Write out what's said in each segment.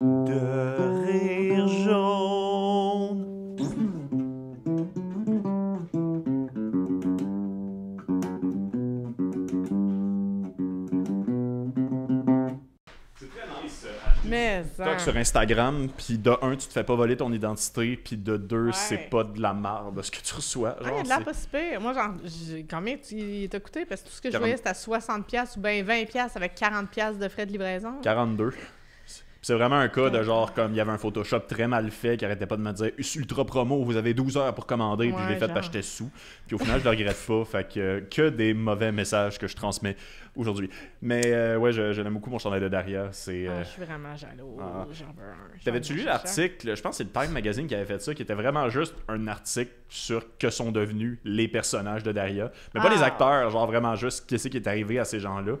de rire jaune. Mais hein. sur Instagram, puis de un, tu te fais pas voler ton identité, puis de deux, c'est pas de la merde ce que tu reçois. Ah, genre, de la pas Moi, genre, combien il t'a coûté? Parce que tout ce que je voyais, c'était à 60$ ou bien 20$ avec 40$ de frais de livraison. 42$. C'est vraiment un cas de genre comme il y avait un Photoshop très mal fait qui arrêtait pas de me dire ultra promo, vous avez 12 heures pour commander, et puis je l'ai fait parce que j'étais sous. Puis au final, je le regrette pas. Fait que, euh, que des mauvais messages que je transmets aujourd'hui. Mais euh, ouais, je, j'aime beaucoup mon chandail de Daria. Ah, euh, je suis vraiment jaloux. Ah. J'en veux un. T'avais-tu lu l'article Je pense que c'est le Time Magazine qui avait fait ça, qui était vraiment juste un article sur que sont devenus les personnages de Daria. Mais pas ah. les acteurs, genre vraiment juste qu'est-ce qui est arrivé à ces gens-là.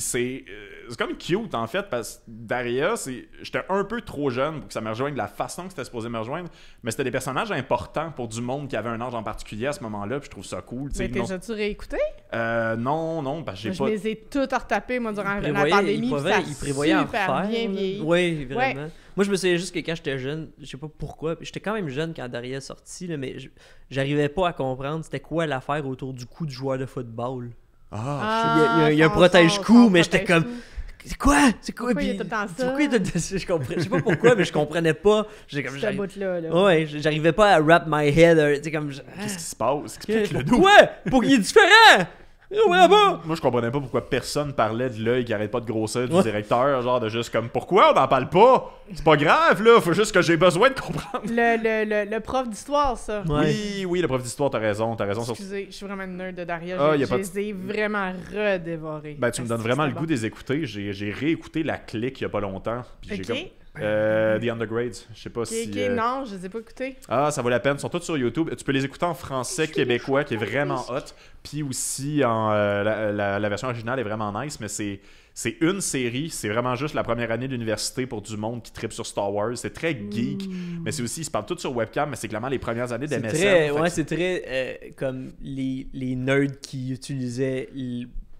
Puis euh, c'est comme cute en fait, parce que Daria, j'étais un peu trop jeune pour que ça me rejoigne de la façon que c'était supposé me rejoindre, mais c'était des personnages importants pour du monde qui avait un âge en particulier à ce moment-là, puis je trouve ça cool. mais t'es déjà-tu réécouté? Euh, non, non, parce ben, que j'ai pas. Je les ai toutes retapées, moi, durant la pandémie. Ils prévoyaient Oui, vraiment. Moi, je me souviens juste que quand j'étais jeune, je sais pas pourquoi, j'étais quand même jeune quand Daria est sortie, mais j'arrivais pas à comprendre c'était quoi l'affaire autour du coup du joueur de football ah, il y a, il y a ah, un protège-cou, mais j'étais comme. C'est quoi? C'est quoi? Pourquoi il c'est tout le temps ça? Je comprends. Je sais pas pourquoi, mais je comprenais pas. J'ai comme. Cette là Ouais, j'arrivais pas à wrap my head. Euh, comme. Qu'est-ce qui se passe? Explique-le euh, nous. Pourquoi? Pour qu'il est différent! Ah Moi, je comprenais pas pourquoi personne parlait de l'œil qui arrête pas de grossir du directeur, genre de juste comme pourquoi on n'en parle pas? C'est pas grave, là, faut juste que j'ai besoin de comprendre. Le, le, le, prof d'histoire, ça. Oui, oui, le prof d'histoire, t'as raison, t'as raison. Excusez, je suis vraiment une nerd de Daria, je, les ai vraiment redévorés. Ben, tu me donnes vraiment le goût de écouter. J'ai réécouté la clique il y a pas longtemps. Euh, ben, The Undergrades, je sais pas si. Euh, non, je les ai pas écoutés. Ah, ça vaut la peine. Ils sont tous sur YouTube. Tu peux les écouter en français québécois, qui est vraiment hot. Puis aussi, en, euh, la, version originale est vraiment nice, mais c'est. C'est une série, c'est vraiment juste la première année d'université pour du monde qui tripe sur Star Wars. C'est très geek, mais c'est aussi, ils se parlent tout sur webcam, mais c'est clairement les premières années d'MSN. Ouais, c'est très comme les, les nerds qui utilisaient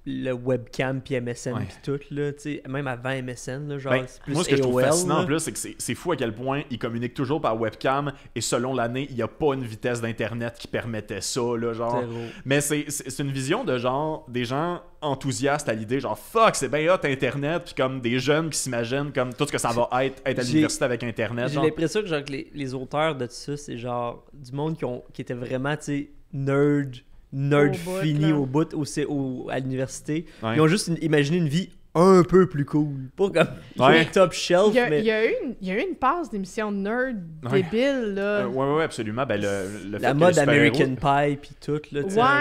le webcam puis MSN puis tout là, sais même avant MSN là, genre ben, moi ce que je trouve fascinant en plus c'est que c'est fou à quel point ils communiquent toujours par webcam et selon l'année il n'y a pas une vitesse d'internet qui permettait ça là genre mais c'est une vision de genre des gens enthousiastes à l'idée genre fuck c'est bien hot internet puis comme des jeunes qui s'imaginent comme tout ce que ça va être être à l'université avec internet j'ai l'impression que les, auteurs de tout ça c'est genre du monde qui ont était vraiment tu sais nerd nerd fini au bout au, à l'université. Ils ont juste imaginé une vie un peu plus cool. Pas comme top shelf. Il mais... il, y a eu une, il y a une passe d'émission nerd débile. Là. Euh, ouais, ouais, absolument. Ben, le, la mode American Pie puis tout. Là,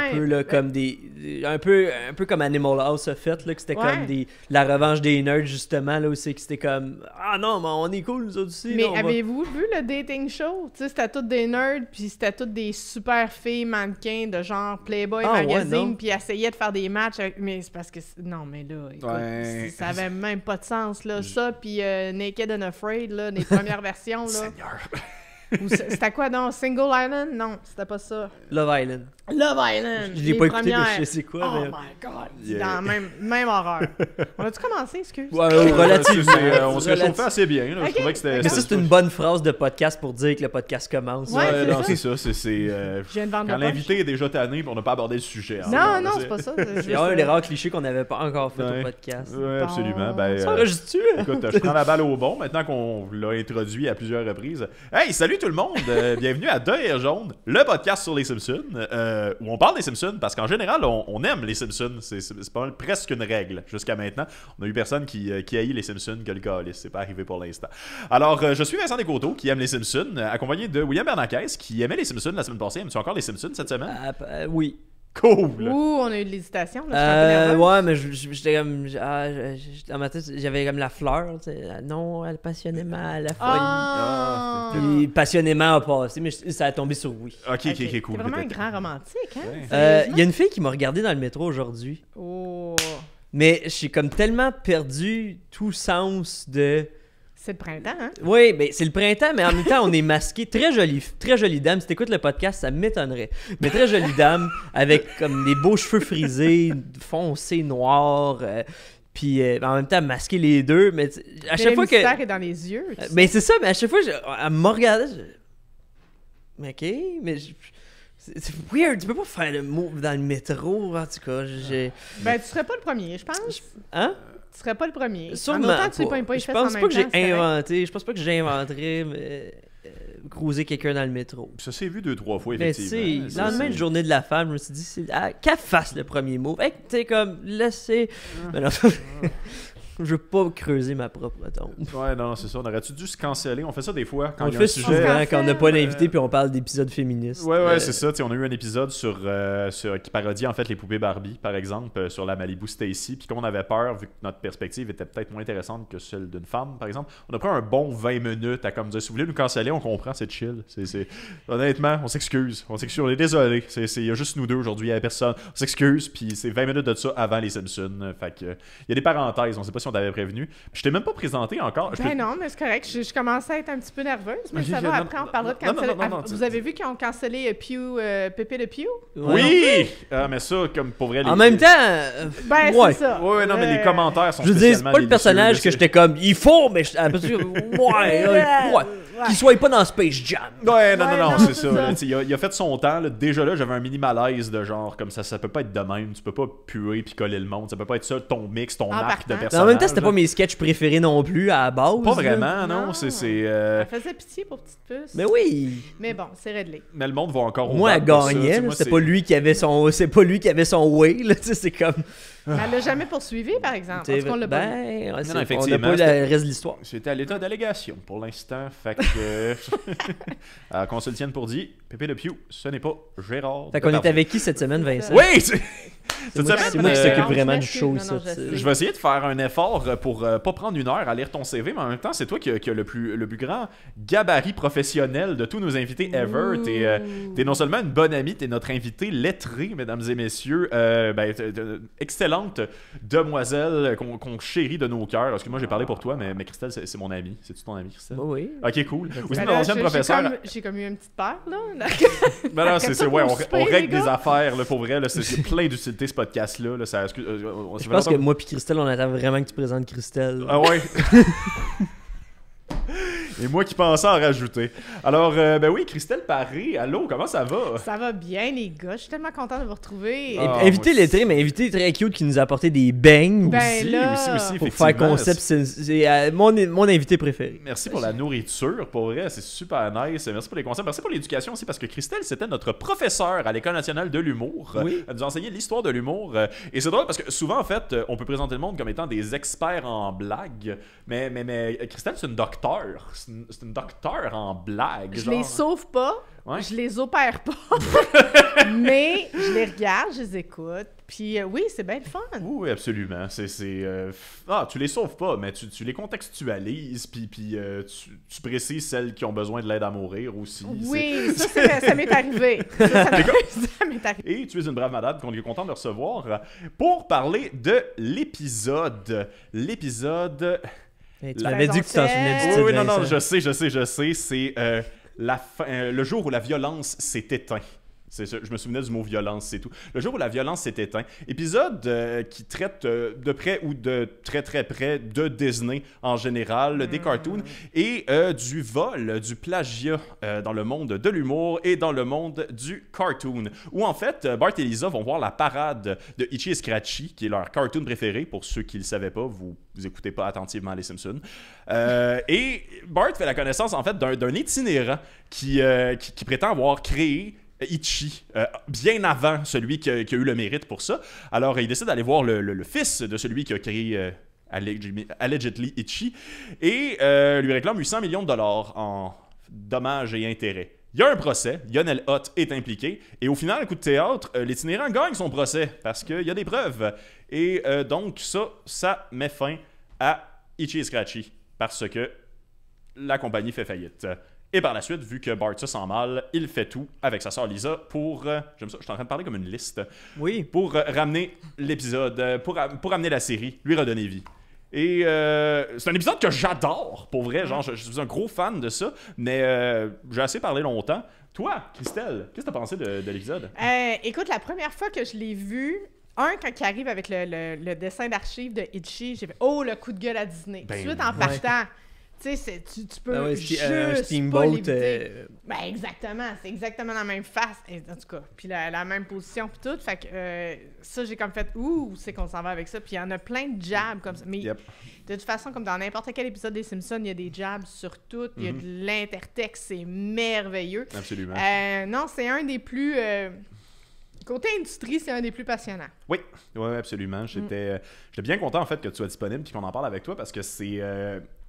un peu là, comme des. Un peu, un peu comme Animal House a fait, là, c'était comme des, la revanche des nerds, justement, là, aussi que c'était comme Ah non, mais on est cool, nous autres aussi. Mais avez-vous vu le dating show? C'était toutes des nerds, puis c'était toutes des super filles mannequins de genre Playboy ah Magazine, puis essayaient de faire des matchs. Mais c'est parce que. Non, mais là. Euh, ça avait même pas de sens, là. Ça, puis euh, Naked and Afraid, là, les premières versions, là. c'était quoi, non? Single Island? Non, c'était pas ça. Love Island. Love Island. Je l'ai pas écouté, premières. mais je sais quoi. Oh my god. Dans la même, horreur. On a-tu commencé, excuse? Ouais, euh, on se réchauffait assez bien. Là. Je trouvais que c'était. Mais ça, c'est une bonne phrase de podcast pour dire que le podcast commence. Ouais, non, c'est ça. C'est, c'est, euh, quand l'invité est déjà tanné, on n'a pas abordé le sujet. Hein. Non, non, c'est pas ça. C'est un des euh, rares qu'on n'avait pas encore fait au podcast. Ouais, absolument. Ben, ça euh, enregistre tu Écoute, je prends la balle au bon maintenant qu'on l'a introduit à plusieurs reprises. Hey, salut tout le monde. Bienvenue à Deux et Jaune, le podcast sur les Simpsons. Euh, où on parle des Simpsons, parce qu'en général, on, aime les Simpsons. C'est presque une règle jusqu'à maintenant. On a eu personne qui, euh, qui haït les Simpsons que le Ce C'est pas arrivé pour l'instant. Alors, euh, je suis Vincent Descoteaux, qui aime les Simpsons, accompagné de William Bernankez qui aimait les Simpsons la semaine passée. Aimes-tu encore les Simpsons cette semaine? Ah, oui cool. Ouh, on a eu de l'hésitation. Euh, ouais, mais j'étais comme. Ah, ma tête, j'avais comme la fleur. Non, elle passionnément, elle la folie. Ah! Puis passionnément a passé, mais ça a tombé sur oui. Ok, ok, ok, cool. C'est vraiment un grand romantique. hein? Il euh, y a une fille qui m'a regardé dans le métro aujourd'hui. Oh. Mais j'ai comme tellement perdu tout sens de c'est le printemps, hein? Oui, mais c'est le printemps, mais en même temps, on est masqué. Très jolie, très jolie dame. Si t'écoutes le podcast, ça m'étonnerait. Mais très jolie dame, avec comme des beaux cheveux frisés, foncés, noirs. Euh, puis euh, ben, en même temps masquer les deux mais à chaque fois que dans les yeux euh, mais c'est ça mais à chaque fois je... elle me regardait je... ok mais c'est weird tu peux pas faire le mot dans le métro en tout cas ben tu serais pas le premier je pense hein tu serais pas le premier. Sûrement. En autant que tu pas, pas Je pense pas que j'ai inventé. Je pense pas que j'inventerais mais... Euh, croiser cruiser quelqu'un dans le métro. Ça s'est vu deux, trois fois, effectivement. Mais tu sais, lendemain de journée de la femme, je me suis dit, ah, qu'elle fasse le premier mot. Hey, tu comme, laissez. Ah. je veux pas creuser ma propre tombe. Ouais, non, c'est ça. On aurait dû se canceller? On fait ça des fois. Quand on y fait un quand on n'a pas d'invité puis on parle d'épisodes féministes. Ouais, ouais, euh, c'est ça. on a eu un épisode sur, euh, sur, qui parodie en fait les poupées Barbie, par exemple, euh, sur la Malibu Stacy. Puis on avait peur, vu que notre perspective était peut-être moins intéressante que celle d'une femme, par exemple, on a pris un bon 20 minutes à comme dire si vous voulez nous canceller, on comprend, c'est chill. C'est Honnêtement, on s'excuse. On s'excuse. On est désolé. Il y a juste nous deux aujourd'hui, il n'y a personne. On s'excuse. Puis c'est 20 minutes de ça avant les Simpsons. Fait que, il y a des parenthèses. On sait pas si on t'avait prévenu. Je t'ai même pas présenté encore. Ben non, mais c'est correct. Je, je commençais à être un petit peu nerveuse, mais ça va. après, on parlera de cancel... Vous avez vu qu'ils ont cancellé euh, Pew, euh, Pépé le Pew? Oui! Ah, mais ça, comme pour vrai. Les... En même temps. Euh, ben, ouais. c'est ça. Oui, non, mais les commentaires sont Je veux dire, c'est pas le personnage que j'étais comme, il faut, mais. Je... ouais, ouais. Qu'il soit pas dans Space Jam. Ouais, non, non, non, c'est ça. Il a fait son temps. Déjà là, j'avais un mini malaise de genre, comme ça, ça peut pas être de même. Tu peux pas puer puis coller le monde. Ça peut pas être ça, ton mix, ton arc de personnage c'était pas mes sketchs préférés non plus à la base. Pas vraiment, non. C'est, euh, Elle faisait pitié pour Petite Puce. Mais oui. Mais bon, c'est réglé. Mais le monde va encore. Moi, elle gagnait. C'est pas lui qui avait son, c'est pas lui qui avait son way. c'est comme elle l'a jamais poursuivi, par exemple. Parce qu'on l'a pas ben, on n'a pas le reste de l'histoire. C'était à l'état d'allégation pour l'instant. Fait que. Euh, qu'on se le tienne pour dit, Pépé de Pew, ce n'est pas Gérard. Fait qu'on est avec qui cette semaine, Vincent? Oui! Cette semaine, c'est moi qui euh, s'occupe vraiment du show, Je vais essayer de faire un effort pour euh, pas prendre une heure à lire ton CV, mais en même temps, c'est toi qui, as- le plus, le plus grand gabarit professionnel de tous nos invités ever. T'es, es non seulement une bonne amie, es notre invité lettré, mesdames et messieurs. Ben, excellent demoiselle qu'on chérit de nos cœurs. Parce que moi, j'ai parlé pour toi, mais, mais Christelle, c'est mon ami. C'est-tu ton ami, Christelle? Oui. OK, cool. Vous ben ancienne professeure. J'ai comme, eu une petite paire là. Mais ben non, c'est ouais, on, règle des affaires, là, pour vrai. C'est plein d'utilité, ce podcast-là. Là, euh, euh, Je pense que moi puis Christelle, on attend vraiment que tu présentes Christelle. Ah ouais. Et moi qui pensais en rajouter. Alors, euh, ben oui, Christelle Paris. allô, comment ça va? Ça va bien, les gars. Je suis tellement content de vous retrouver. Ah, invitez mais invitez très cute qui nous a des beignes. aussi, aussi, Pour faire concept, c'est euh, mon, mon, invité préféré. Merci pour la nourriture, pour vrai, c'est super nice. Merci pour les conseils. Merci pour l'éducation aussi, parce que Christelle, c'était notre professeur à l'École nationale de l'humour. Euh, elle nous enseignait l'histoire de l'humour. Et c'est drôle parce que souvent, en fait, on peut présenter le monde comme étant des experts en blagues, mais, mais, mais Christelle, c'est une docteur. C'est une docteur en blague. Je ne les sauve pas, Je je les opère pas, mais je les regarde, je les écoute. Puis euh, oui, c'est bien le fun. Oui, absolument. C'est, ne euh, Ah, tu les sauves pas, mais tu, tu les contextualises, puis, puis euh, tu, tu, précises celles qui ont besoin de l'aide à mourir aussi. Oui, ça, m'est arrivé. ça m'est arrivé. Et tu es une brave madame qu'on est content de recevoir pour parler de l'épisode. L'épisode tu m'avais dit que tu t'en souvenais du titre. Oui, ben, non, non, je sais, je sais, je sais. C'est euh, euh, le jour où la violence s'est éteinte je me souvenais du mot violence, c'est tout. Le jour où la violence s'est éteinte, épisode euh, qui traite euh, de près ou de très très près de Disney en général, des mmh. cartoons et euh, du vol, du plagiat dans le monde de l'humour et dans le monde du cartoon. Où en fait, Bart et Lisa vont voir la parade de Itchy et Scratchy, qui est leur cartoon préféré. Pour ceux qui ne le savaient pas, vous vous écoutez pas attentivement les Simpsons. et Bart fait la connaissance en fait d'un itinérant qui, qui, prétend avoir créé Ichi, euh, bien avant celui qui a, eu le mérite pour ça. Alors, il décide d'aller voir le, fils de celui qui a créé euh, Allegedly Ichi et euh, lui réclame 800 millions de dollars en dommages et intérêts. Il y a un procès, Lionel Hott est impliqué, et au final, coup de théâtre, l'itinérant gagne son procès parce qu'il y a des preuves. Et donc, ça, ça met fin à Ichi et Scratchy parce que la compagnie fait faillite. Et par la suite, vu que Bart se sent mal, il fait tout avec sa sœur Lisa pour. Euh, j'aime ça, je suis en train de parler comme une liste. Oui. Pour euh, ramener l'épisode, euh, pour, pour ramener la série, lui redonner vie. Et c'est un épisode que j'adore, pour vrai. Genre, je, suis un gros fan de ça, mais j'ai assez parlé longtemps. Toi, Christelle, qu'est-ce que t'as pensé de, de l'épisode? écoute, la première fois que je l'ai vu, un, quand il arrive avec le, dessin d'archive de Itchy, j'ai fait « Oh, le coup de gueule à Disney! Ben en partant, tu sais, tu, peux ah euh, juste un pas euh, Ben exactement, c'est exactement la même face, en tout cas, puis la, même position, puis tout. Fait que euh, ça, j'ai comme fait « Ouh, c'est qu'on s'en va avec ça », puis il y en a plein de jabs comme ça. Mais de toute façon, comme dans n'importe quel épisode des Simpsons, il y a des jabs sur tout, il y a mm-hmm. de l'intertexte, c'est merveilleux. Absolument. non, c'est un des plus... Côté industrie, c'est un des plus passionnants. Oui, oui absolument. Mm. J'étais, bien content en fait que tu sois disponible et qu'on en parle avec toi parce que c'est,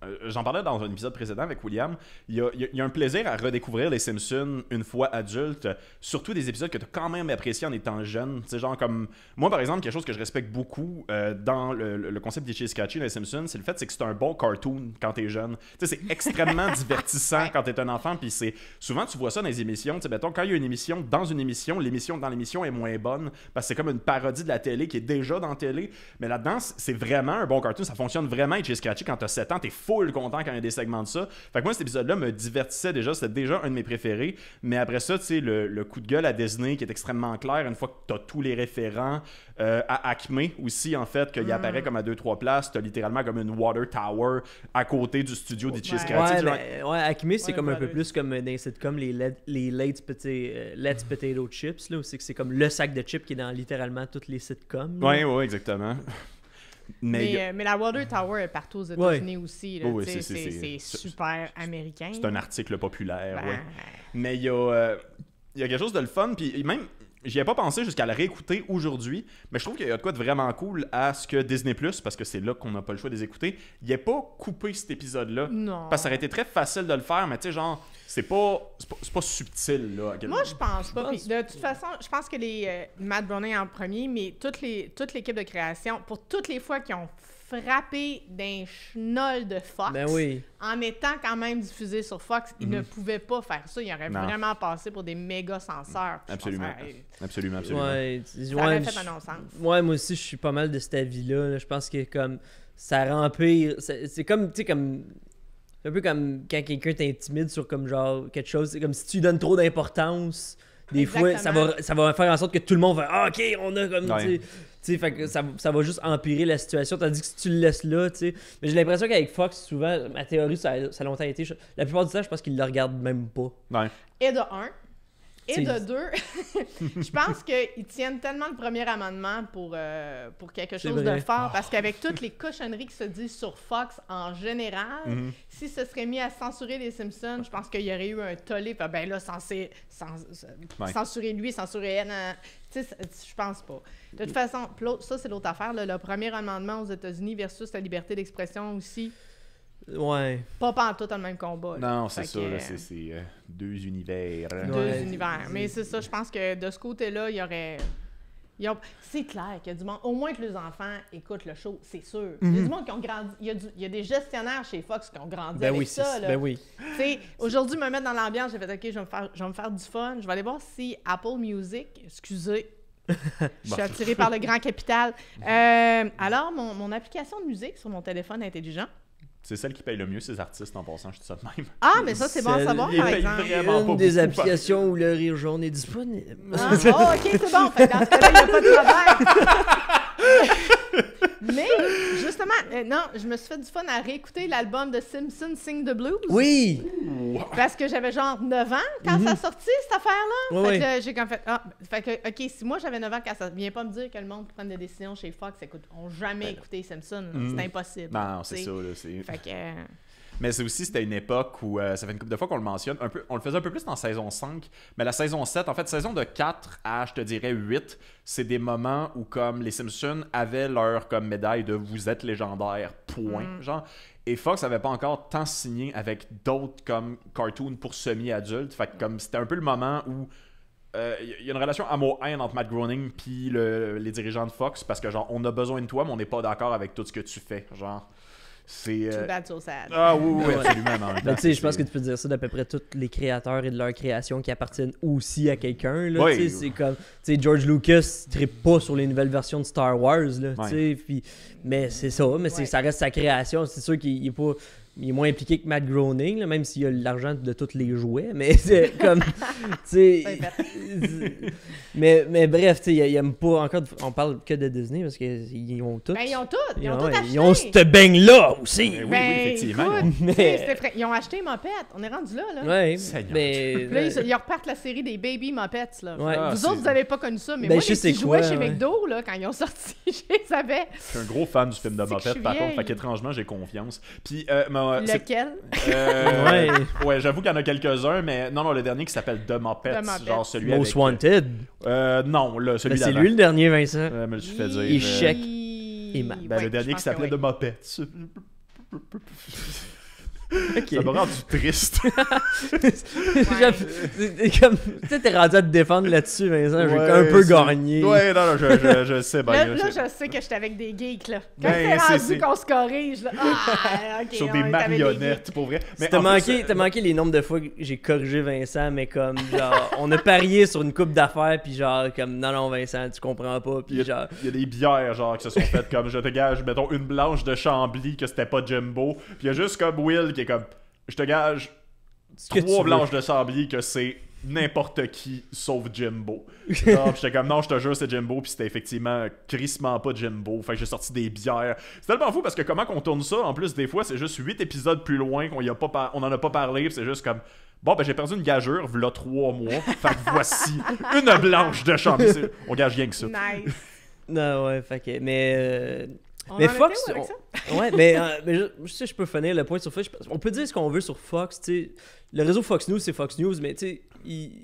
euh, j'en parlais dans un épisode précédent avec William, il y, a, un plaisir à redécouvrir les Simpsons une fois adulte, surtout des épisodes que tu as quand même apprécié en étant jeune. C'est genre comme moi par exemple, quelque chose que je respecte beaucoup euh, dans le, concept des scratchy dans les Simpsons, c'est le fait que c'est un bon cartoon quand tu es jeune. c'est extrêmement divertissant quand tu es un enfant puis c'est souvent tu vois ça dans les émissions, tu sais quand il y a une émission dans une émission, l'émission dans l'émission est moins bonne parce que c'est comme une parodie de la télé qui est déjà dans la télé, mais là-dedans c'est vraiment un bon cartoon, ça fonctionne vraiment les scratchy quand tu as 7 ans, t'es fou content quand il y a des segments de ça. Fait que moi, cet épisode-là me divertissait déjà. C'était déjà un de mes préférés. Mais après ça, tu sais, le, coup de gueule à Disney qui est extrêmement clair une fois que tu as tous les référents. Euh, à Acme aussi, en fait, qu'il mm. apparaît comme à 2-3 places. Tu as littéralement comme une water tower à côté du studio oh, des Cheese ouais, ben, ouais, Acme, c'est comme un peu plus comme dans les sitcoms, les, les Let's, euh, Potato Chips. Là, c'est comme le sac de chips qui est dans littéralement toutes les sitcoms. Ouais, ouais, exactement. Mais, euh, mais, la Water Tower est partout aux États-Unis aussi. oui, c'est, c'est, super américain. C'est un article populaire, ben, Mais il y a... Euh, il y a quelque chose de le fun, puis même, j'y ai pas pensé jusqu'à la réécouter aujourd'hui, mais je trouve qu'il y a de quoi de vraiment cool à ce que Disney Plus, parce que c'est là qu'on n'a pas le choix de les écouter, il pas coupé cet épisode-là. Non. Parce que ça aurait été très facile de le faire, mais tu sais, genre, c'est pas, subtil, là. Moi, je pense pas. de toute façon, je pense que les euh, Matt Browning en premier, mais toute l'équipe de création, pour toutes les fois qu'ils ont fait frappé d'un chenol de Fox ben en étant quand même diffusé sur Fox. il ne mhm. pouvait pas faire ça. Il aurait vraiment passé pour des méga censeurs. Absolument. absolument. absolument, ça ouais, fait moi aussi, je suis pas mal de cet avis-là. Je pense que comme ça rend C'est comme, tu sais, comme c'est un peu comme quand quelqu'un t'intimide sur comme genre quelque chose. C'est comme si tu donnes trop d'importance. Des fois, ça va, ça va faire en sorte que tout le monde va ah, OK, on a comme. T'sais, que ça, va juste empirer la situation. Tandis que si tu le laisses là, t'sais. Mais j'ai l'impression qu'avec Fox, souvent, ma théorie, ça, a longtemps été. La plupart du temps, je pense qu'ils le regardent même pas. Ouais. Et de 1 et de deux, je pense qu'ils tiennent tellement le premier amendement pour, euh, pour quelque chose de fort, parce ah. qu'avec toutes les cochonneries qui se disent sur Fox en général, mm-hmm. si ce serait mis à censurer les Simpsons, je pense qu'il y aurait eu un tollé. Ah, ben là, censurer, censurer lui, censurer elle, hein. je pense pas. De toute façon, ça, c'est l'autre affaire. le premier amendement aux États-Unis versus la liberté d'expression aussi. Ouais. Pas partout dans le même combat. Non, c'est ça. C'est euh, euh, deux univers. Deux univers. Mais c'est ça, je pense que de ce côté-là, il y aurait. a C'est clair qu'il y a du monde. Au moins que les enfants écoutent le show, c'est sûr. Il y a du mhm. monde qui ont grandi. Il y, y, a des gestionnaires chez Fox qui ont grandi ben avec oui, ça. Là. Ben oui. Aujourd'hui, me mettre dans l'ambiance, j'ai fait OK, je vais, me faire, me faire du fun. Je vais aller voir si Apple Music, excusez, je suis attirée par le grand capital. Euh, alors, mon, mon application de musique sur mon téléphone intelligent, c'est celle qui paye le mieux ses artistes en passant, je dis ça de même. Ah, mais ça, c'est bon à savoir, par exemple. C'est une des applications où le rire jaune est disponible. Ah, oh, ok, c'est bon. Fait, dans là il n'y a pas de travail. Mais, justement, euh, non, je me suis fait du fun à réécouter l'album de Simpson Sing the Blues. Oui! Parce que j'avais genre 9 ans quand ça mhm. sortit, cette affaire-là. Oui, fait que euh, j'ai comme fait. Ah, fait que, OK, si moi j'avais 9 ans quand ça. Viens pas me dire que le monde qui prend des décisions chez Fox, écoute, on jamais ben écouté Simpson. C'est mhm. impossible. Non, c'est ça, là. Fait que. Euh, mais c'est aussi, c'était une époque où, euh, ça fait une couple de fois qu'on le mentionne, un peu, on le faisait un peu plus dans saison 5, mais la saison 7, en fait, saison de 4 à, je te dirais, 8, c'est des moments où, comme, les Simpsons avaient leur, comme, médaille de « vous êtes légendaire », point, mm. genre. Et Fox n'avait pas encore tant signé avec d'autres, comme, cartoons pour semi-adultes. Fait que, comme, c'était un peu le moment où il euh, y a une relation amour-haine entre Matt Groening puis les dirigeants de Fox parce que genre on a besoin de toi mais on n'est pas d'accord avec tout ce que tu fais genre c'est. Euh, Too bad, so sad. Ah oui, oui, tu sais, je pense que tu peux dire ça d'à peu près tous les créateurs et de leurs créations qui appartiennent aussi à quelqu'un. C'est Tu sais, George Lucas ne pas sur les nouvelles versions de Star Wars. Là, mais c'est ça, mais ça reste sa création. C'est sûr qu'il n'est pas il est moins impliqué que Matt Groening, même s'il a l'argent de tous les jouets, mais c'est comme, tu sais, mais, mais bref, tu il aime pas encore, on parle que de Disney parce qu'ils ont tout. Ben, ils ont tout, ils, ont, ce tout Ils ont cette beigne-là aussi. Ben oui, ben, effectivement. Ils ont acheté Muppet on est rendu là, là. mais... ils, repartent la série des Baby Muppets, là. Ah, vous autres, vous avez pas connu ça, mais ben, moi, je les jouets chez McDo, là, quand ils ont sorti, je les avais. Je suis un gros fan du film de Muppet par contre, fait qu'étrangement, j'ai confiance. Puis, euh, non, euh, Lequel euh, Ouais, j'avoue qu'il y en a quelques-uns, mais non, non, le dernier qui s'appelle The Muppets, The genre celui Most avec... Wanted euh, euh Non, le, celui là ben, C'est lui le dernier, Vincent. Euh, me le suis fait dire. Échec euh, et ben, le dernier qui s'appelait de The ça m'a rendu triste. comme, tu es t'es rendu à te défendre là-dessus, Vincent. J'ai un peu gagné. Ouais, non, je, sais. Ben, là, je... sais que j'étais avec des geeks, là. Quand t'es ben, rendu qu'on se corrige, là. Ah, sur des marionnettes, pour vrai. Mais t'as manqué, euh, manqué les nombres de fois que j'ai corrigé Vincent, mais comme, genre, on a parié sur une coupe d'affaires, puis genre, comme, non, non, Vincent, tu comprends pas, puis il genre... Il y a des bières, genre, qui se sont faites comme, je te gage, mettons, une blanche de Chambly, que c'était pas Jumbo, puis il y a juste comme Will qui comme, je te gage trois blanches de sablier que c'est n'importe qui sauf Jimbo. J'étais comme non, je te jure, c'est Jimbo, puis c'était effectivement crissement pas Jimbo. Fait que j'ai sorti des bières. C'est tellement fou parce que comment qu'on tourne ça, en plus, des fois, c'est juste huit épisodes plus loin qu'on a pas on en a pas parlé, c'est juste comme. Bon, ben j'ai perdu une gageure, v'là trois mois. Fait que voici une blanche de chambre. On gage rien que ça. Nice. non, ouais, fait que. Mais. Euh, mais Fox, ouais, mais, euh, je, sais, je peux finir le point sur Fox. On peut dire ce qu'on veut sur Fox, tu sais. Le réseau Fox News, c'est Fox News, mais tu sais,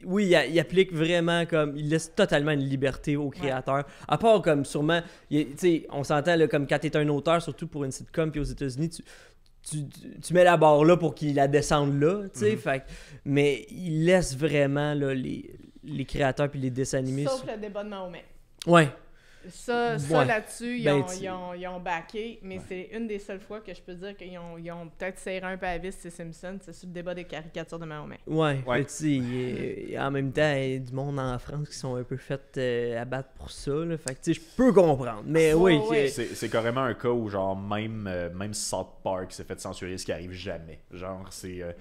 oui, il, applique vraiment comme, il laisse totalement une liberté aux créateurs. À part comme, sûrement, tu sais, on s'entend comme quand es un auteur, surtout pour une sitcom, puis aux États-Unis, tu, tu, mets la barre là pour qu'il la descende là, tu sais. Mm-hmm. Mais il laisse vraiment là, les, les créateurs puis les dessins animés. Sauf le débat de Mahomet. Ouais, ça, là-dessus, ben, ils, ont, ils, ont backé, mais c'est une des seules fois que je peux dire qu'ils ont, ils ont peut-être serré un peu vis, c'est Simpson, c'est sur le débat des caricatures de Mahomet. Ouais, ouais. tu en même temps, il y a du monde en France qui sont un peu fait euh, abattre pour ça, là, fait tu sais, je peux comprendre, mais ah, oui. C'est carrément un cas où, genre, même, euh, même South Park s'est fait censurer, ce qui arrive jamais. Genre, c'est euh,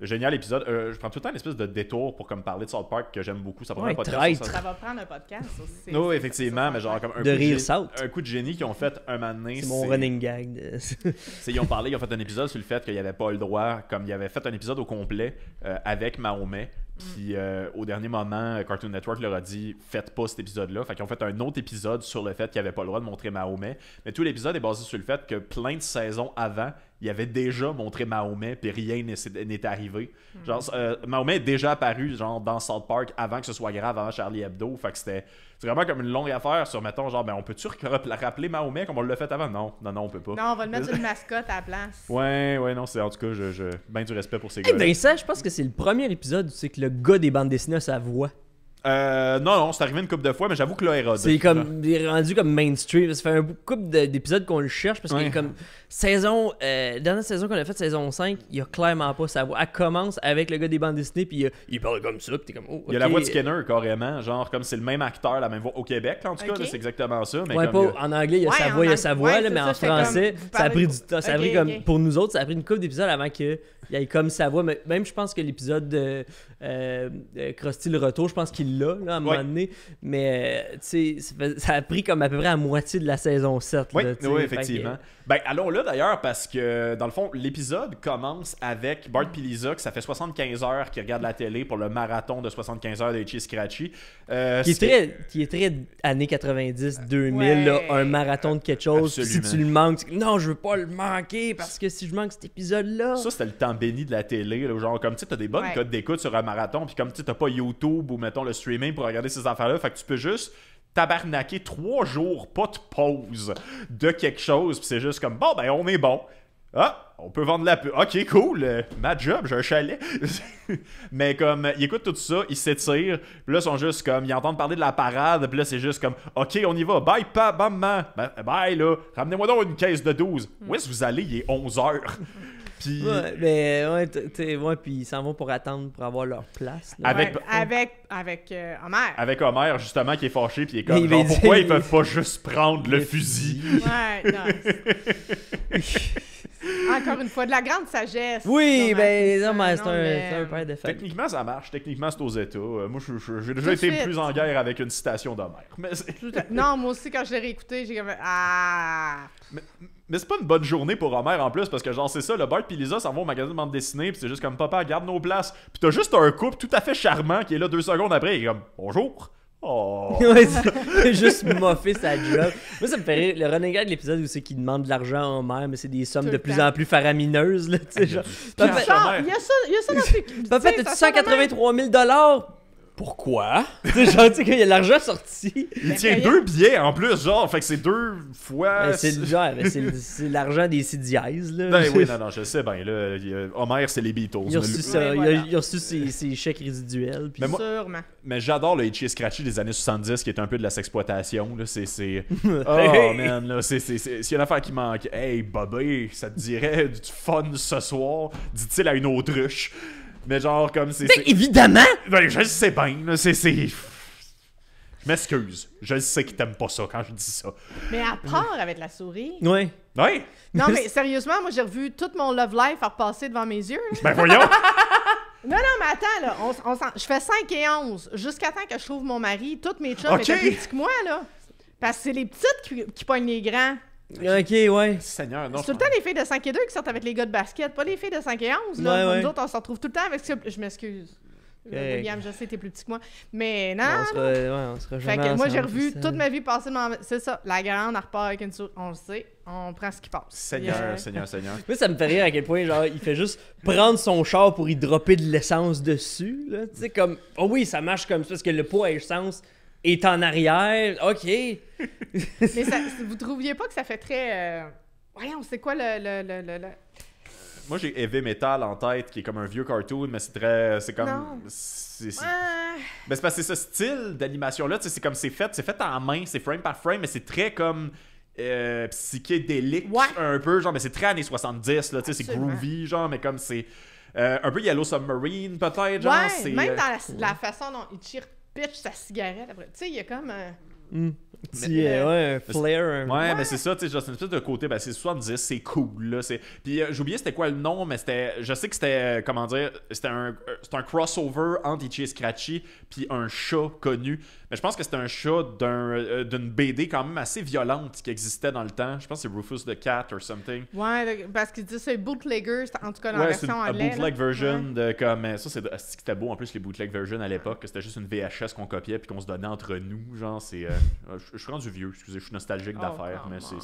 génial épisode. je prends tout le temps une espèce de détour pour comme parler de South Park que j'aime beaucoup. Ça prend un podcast. Ça. va prendre un podcast aussi. Oui, effectivement, mais genre, un de coup rire de Un coup de génie qui ont fait un moment C'est mon running gag. ils ont parlé, ils ont fait un épisode sur le fait qu'il n'y avait pas le droit, comme il avait fait un épisode au complet euh, avec Mahomet. Puis mm. euh, au dernier moment, euh, Cartoon Network leur a dit faites pas cet épisode-là. Fait qu'ils ont fait un autre épisode sur le fait qu'il n'y avait pas le droit de montrer Mahomet. Mais tout l'épisode est basé sur le fait que plein de saisons avant, il avait déjà montré Mahomet, puis rien n'est arrivé. Hmm. Genre, euh, Mahomet est déjà apparu genre, dans South Park avant que ce soit grave, avant Charlie Hebdo. Fait que c'était vraiment comme une longue affaire sur, mettons, genre, ben, on peut-tu rappeler Mahomet comme on l'a fait avant Non, non, non, on peut pas. Non, on va le mettre une mascotte à la place. Ouais, ouais, non, c'est en tout cas, je, je... ben du respect pour ces gars. Ben ça, je pense que c'est le premier épisode où c'est que le gars des bandes dessinées a sa voix. Euh, non, non, c'est arrivé une couple de fois, mais j'avoue que là, C'est comme, il est rendu comme mainstream. Ça fait un couple d'épisodes qu'on le cherche parce qu'il est comme, saison, euh, dernière saison qu'on a faite, saison 5, il y a clairement pas sa voix. Elle commence avec le gars des bandes dessinées, puis euh, il, parle comme ça, puis t'es comme, oh, Il y a la voix de Skinner, carrément, genre, comme c'est le même acteur, la même voix au Québec, en tout cas, c'est exactement ça. en anglais, il y a sa voix, il y a sa voix, mais en français, ça a pris du temps. ça comme, pour nous autres, ça a pris une couple d'épisodes avant que il y comme sa voix. Mais même, je pense que l'épisode de euh, euh le retour, je pense qu'il l'a, à un moment donné. Mais, euh, tu sais, ça a pris comme à peu près à moitié de la saison 7. Oui, effectivement. Ben, allons là d'ailleurs parce que, dans le fond, l'épisode commence avec Bart mm. Piliza ça fait 75 heures qu'il regarde la télé pour le marathon de 75 heures de cheese Scratchy. Euh, qui, est très, qui est très années 90, 2000, euh, un marathon de quelque chose. Si tu le manques, non, je veux pas le manquer parce que si je manque cet épisode-là. Ça, c'était le temps béni de la télé. genre, comme tu as des bonnes codes d'écoute sur un marathon, puis comme tu t'as pas YouTube ou mettons le streaming pour regarder ces affaires-là, fait que tu peux juste tabarnaqué trois jours, pas de pause de quelque chose, puis c'est juste comme bon, ben on est bon. Ah, on peut vendre la pub. Ok, cool. Euh, ma job, j'ai un chalet. Mais comme, ils écoutent tout ça, ils s'étirent. Puis là, ils sont juste comme, ils entendent parler de la parade. Puis là, c'est juste comme, ok, on y va. Bye, pa, bam, ben, Bye, là. Ramenez-moi donc une caisse de 12. Hmm. Où est-ce que vous allez? Il est 11 » Ouais, mais ben, ouais, t'sais, ouais, puis ils s'en vont pour attendre pour avoir leur place. Avec, avec, avec euh, Homer. Avec Homer, justement, qui est fâché, puis il est comme, pourquoi ils peuvent pas juste prendre le, fusil? fusil? Ouais, non. Encore une fois, de la grande sagesse. Oui, ben, c'est un, un, père de fait. Techniquement, ça marche. Techniquement, c'est aux États. Euh, moi, j'ai déjà été plus en guerre avec une citation d'Homère. non, moi aussi, quand je l'ai réécouté, j'ai comme. Ah! Mais, c'est pas une bonne journée pour Homer en plus, parce que genre, c'est ça, le Bart et Lisa s'en vont au magasin de bande dessinée, pis c'est juste comme papa, garde nos places. Pis t'as juste un couple tout à fait charmant qui est là deux secondes après, et comme bonjour. Oh! ouais, juste moffer sa job. Moi, ça me fait rire. Le renegade de l'épisode où c'est qu'il demande de l'argent en mer mais c'est des sommes de plus en plus faramineuses. Là, ah, genre. il y a ça, il y a ça dans le Papa, t'as-tu 183 000 pourquoi? C'est gentil qu'il y a l'argent sorti. Il tient deux billets en plus, genre, fait que c'est deux fois. Ben, c'est ben, c'est l'argent des CDIs, là. Ben oui, non, non, je sais, ben là, Homer, c'est les Beatles. Il a reçu, ses, chèques résiduels. Puis... Mais Sûrement. Mais j'adore le Itchy Scratchy des années 70 qui est un peu de la sexploitation, là. C'est. Oh man, là, c'est. S'il y a une affaire qui manque, hey, Bobby, ça te dirait du fun ce soir, dit-il à une autruche. Mais genre, comme c'est. évidemment! Ben, je le sais bien, C'est. Je m'excuse. Je sais que t'aimes pas ça quand je dis ça. Mais à part avec la souris. Oui. Oui. Non, mais sérieusement, moi, j'ai revu tout mon love life à repasser devant mes yeux. Ben, voyons! Non, non, mais attends, là, je fais 5 et 11 jusqu'à temps que je trouve mon mari. Toutes mes chums étaient plus petits que moi, là. Parce que c'est les petites qui, qui pognent les grands. Ok, ouais. Seigneur, non. C'est tout le temps les filles de 5 et 2 qui sortent avec les gars de basket, pas les filles de 5 et 11. Là. les Nous autres, on se retrouve tout le temps avec Je m'excuse. Okay. Euh, William, je sais, t'es plus petit que moi. Mais non. On ouais, on fait que moi, j'ai revu toute ma vie passer C'est ça, la grande, à repart avec une souris. On le sait, on prend ce qui passe. Seigneur, euh, Seigneur, Seigneur. Mais ça me fait rire à quel point, genre, il fait juste prendre son char pour y dropper de l'essence dessus. Tu sais, comme. Oh oui, ça marche comme ça, parce que le poids à essence, est en arrière. OK. Mais vous trouviez pas que ça fait très. Euh, ouais, on c'est quoi le... le, le, le moi j'ai heavy metal en tête qui est comme un vieux cartoon mais c'est très c'est comme c'est ouais. parce que c'est ce style d'animation là c'est comme c'est fait c'est fait en main c'est frame par frame mais c'est très comme euh, psychédélique un peu genre mais c'est très années 70 là tu sais c'est groovy genre mais comme c'est euh, un peu Yellow Submarine peut-être genre ouais, même dans la, façon dont il tire pitch sa cigarette après. Tu sais, il y a comme un. Hmm. Euh, euh, ouais, un flair. Ouais, mais c'est ça, tu sais, une espèce de côté, ben, c'est 70, c'est cool, là. C'est... Puis euh, j'oubliais c'était quoi le nom, mais c'était. Je sais que c'était, comment dire, c'était un, c'était un crossover entre Itchy et Scratchy, puis un chat connu. Mais je pense que c'était un chat d'un, d'une BD quand même assez violente qui existait dans le temps. Je pense que c'est Rufus the Cat or something. Ouais, parce qu'il dit c'est bootlegger, en tout cas dans la version c'est une, bootleg version de comme. Ça, c'est, c'était beau en plus, les bootleg versions à l'époque, c'était juste une VHS qu'on copiait puis qu'on se donnait entre nous. Genre, c'est je suis rendu vieux, excusez, je suis nostalgique oh, d'affaires, mais c'est.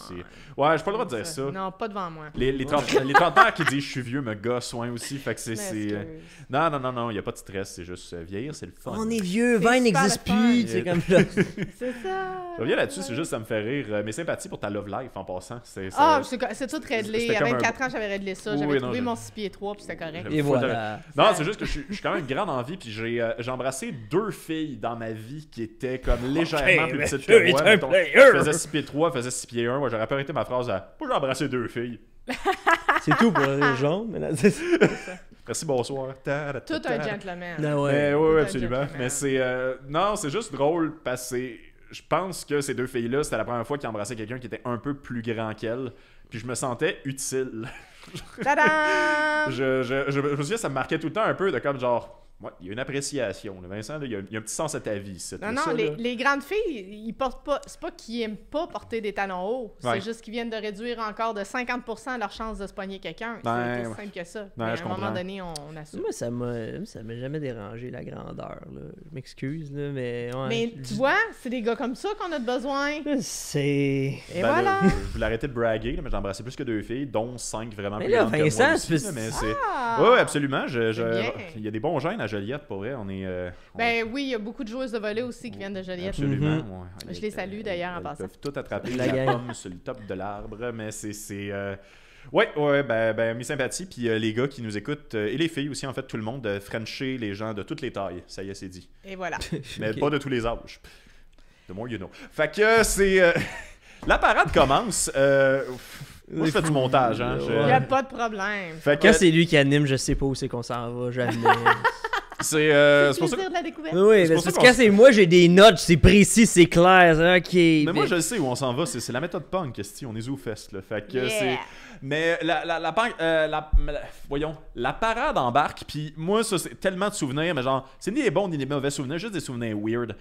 Ouais, j'ai pas le droit de dire ça. Non, pas devant moi. Les, les, ans qui disent je suis vieux me gossent, ouais, aussi. Fait que c'est. Euh, non, non, non, non, il n'y a pas de stress, c'est juste euh, vieillir, c'est le fun. On est vieux, 20 n'existe plus, c'est comme ça. c'est ça. Je reviens là-dessus, c'est juste, ça me fait rire. Euh, mes sympathies pour ta love life en passant. c'est Ah, c'est tout réglé. À 24 ans, j'avais réglé ça. J'avais trouvé mon 6 pieds 3 puis c'était correct. Et voilà. Non, c'est juste que je suis quand même grande envie, puis j'ai embrassé deux filles dans ma vie qui étaient comme ah, légèrement ben, plus petites que moi. Je faisais 6 pieds 3, faisais 6 pieds 1. Moi, j'aurais pas arrêté ma phrase à Pourquoi j'ai embrassé deux filles. c'est tout pour les gens. Mais là, Merci, bonsoir. Ta, Tout un gentleman. Non, ben ouais. Ben oui, absolument. Mais c'est. Euh, non, c'est juste drôle parce que je pense que ces deux filles-là, c'était la première fois qu'ils embrassaient quelqu'un qui était un peu plus grand qu'elles. Puis je me sentais utile. je, je, je, je, me souviens, ça me marquait tout le temps un peu de comme genre. Ouais, il y a une appréciation. Vincent, il, y a, un petit sens à ta vie. non, non, les, grandes filles, ils portent pas. C'est pas qu'ils aiment pas porter des talons hauts. C'est juste qu'ils viennent de réduire encore de 50 leur chance de se poigner quelqu'un. c'est ben, simple que ça. Ben, mais à un moment donné, on, a assume. Moi, ça m'a jamais dérangé, la grandeur. Je m'excuse, mais. mais tu vois, c'est des gars comme ça qu'on a besoin. C'est. Et ben, voilà. je voulais arrêter de braguer, mais embrassé plus que deux filles, dont cinq vraiment mais plus absolument. Il y a des bons jeunes à Joliette, pour vrai. On est, euh, Ben oui, il y a beaucoup de joueuses de volley aussi qui viennent de Joliette. Absolument. Mhm. Je les euh, salue d'ailleurs en passant. peuvent tout attraper la, pomme sur le top de l'arbre, mais c'est. Euh, ouais, ouais, ben, ben mes sympathies. Puis les gars qui nous écoutent, et les filles aussi, en fait, tout le monde, de Frencher les gens de toutes les tailles. Ça y est, c'est dit. Et voilà. Mais pas de tous les âges. de more you know. Fait que c'est. la parade commence. Moi, je fais du montage, hein. Il n'y a pas de problème. Fait que... Quand c'est lui qui anime, je sais pas où c'est qu'on s'en va, jamais. C'est euh, pour ça de la découverte. Oui, parce, que c'est moi, j'ai des notes, c'est précis, c'est clair. OK. Mais, moi, je sais où on s'en va. C'est la méthode punk, si on est où fest. le Fait que Mais la, euh, la, voyons, la parade embarque, puis moi, ça, c'est tellement de souvenirs, mais genre, c'est ni les bons ni les mauvais souvenirs, juste des souvenirs weird.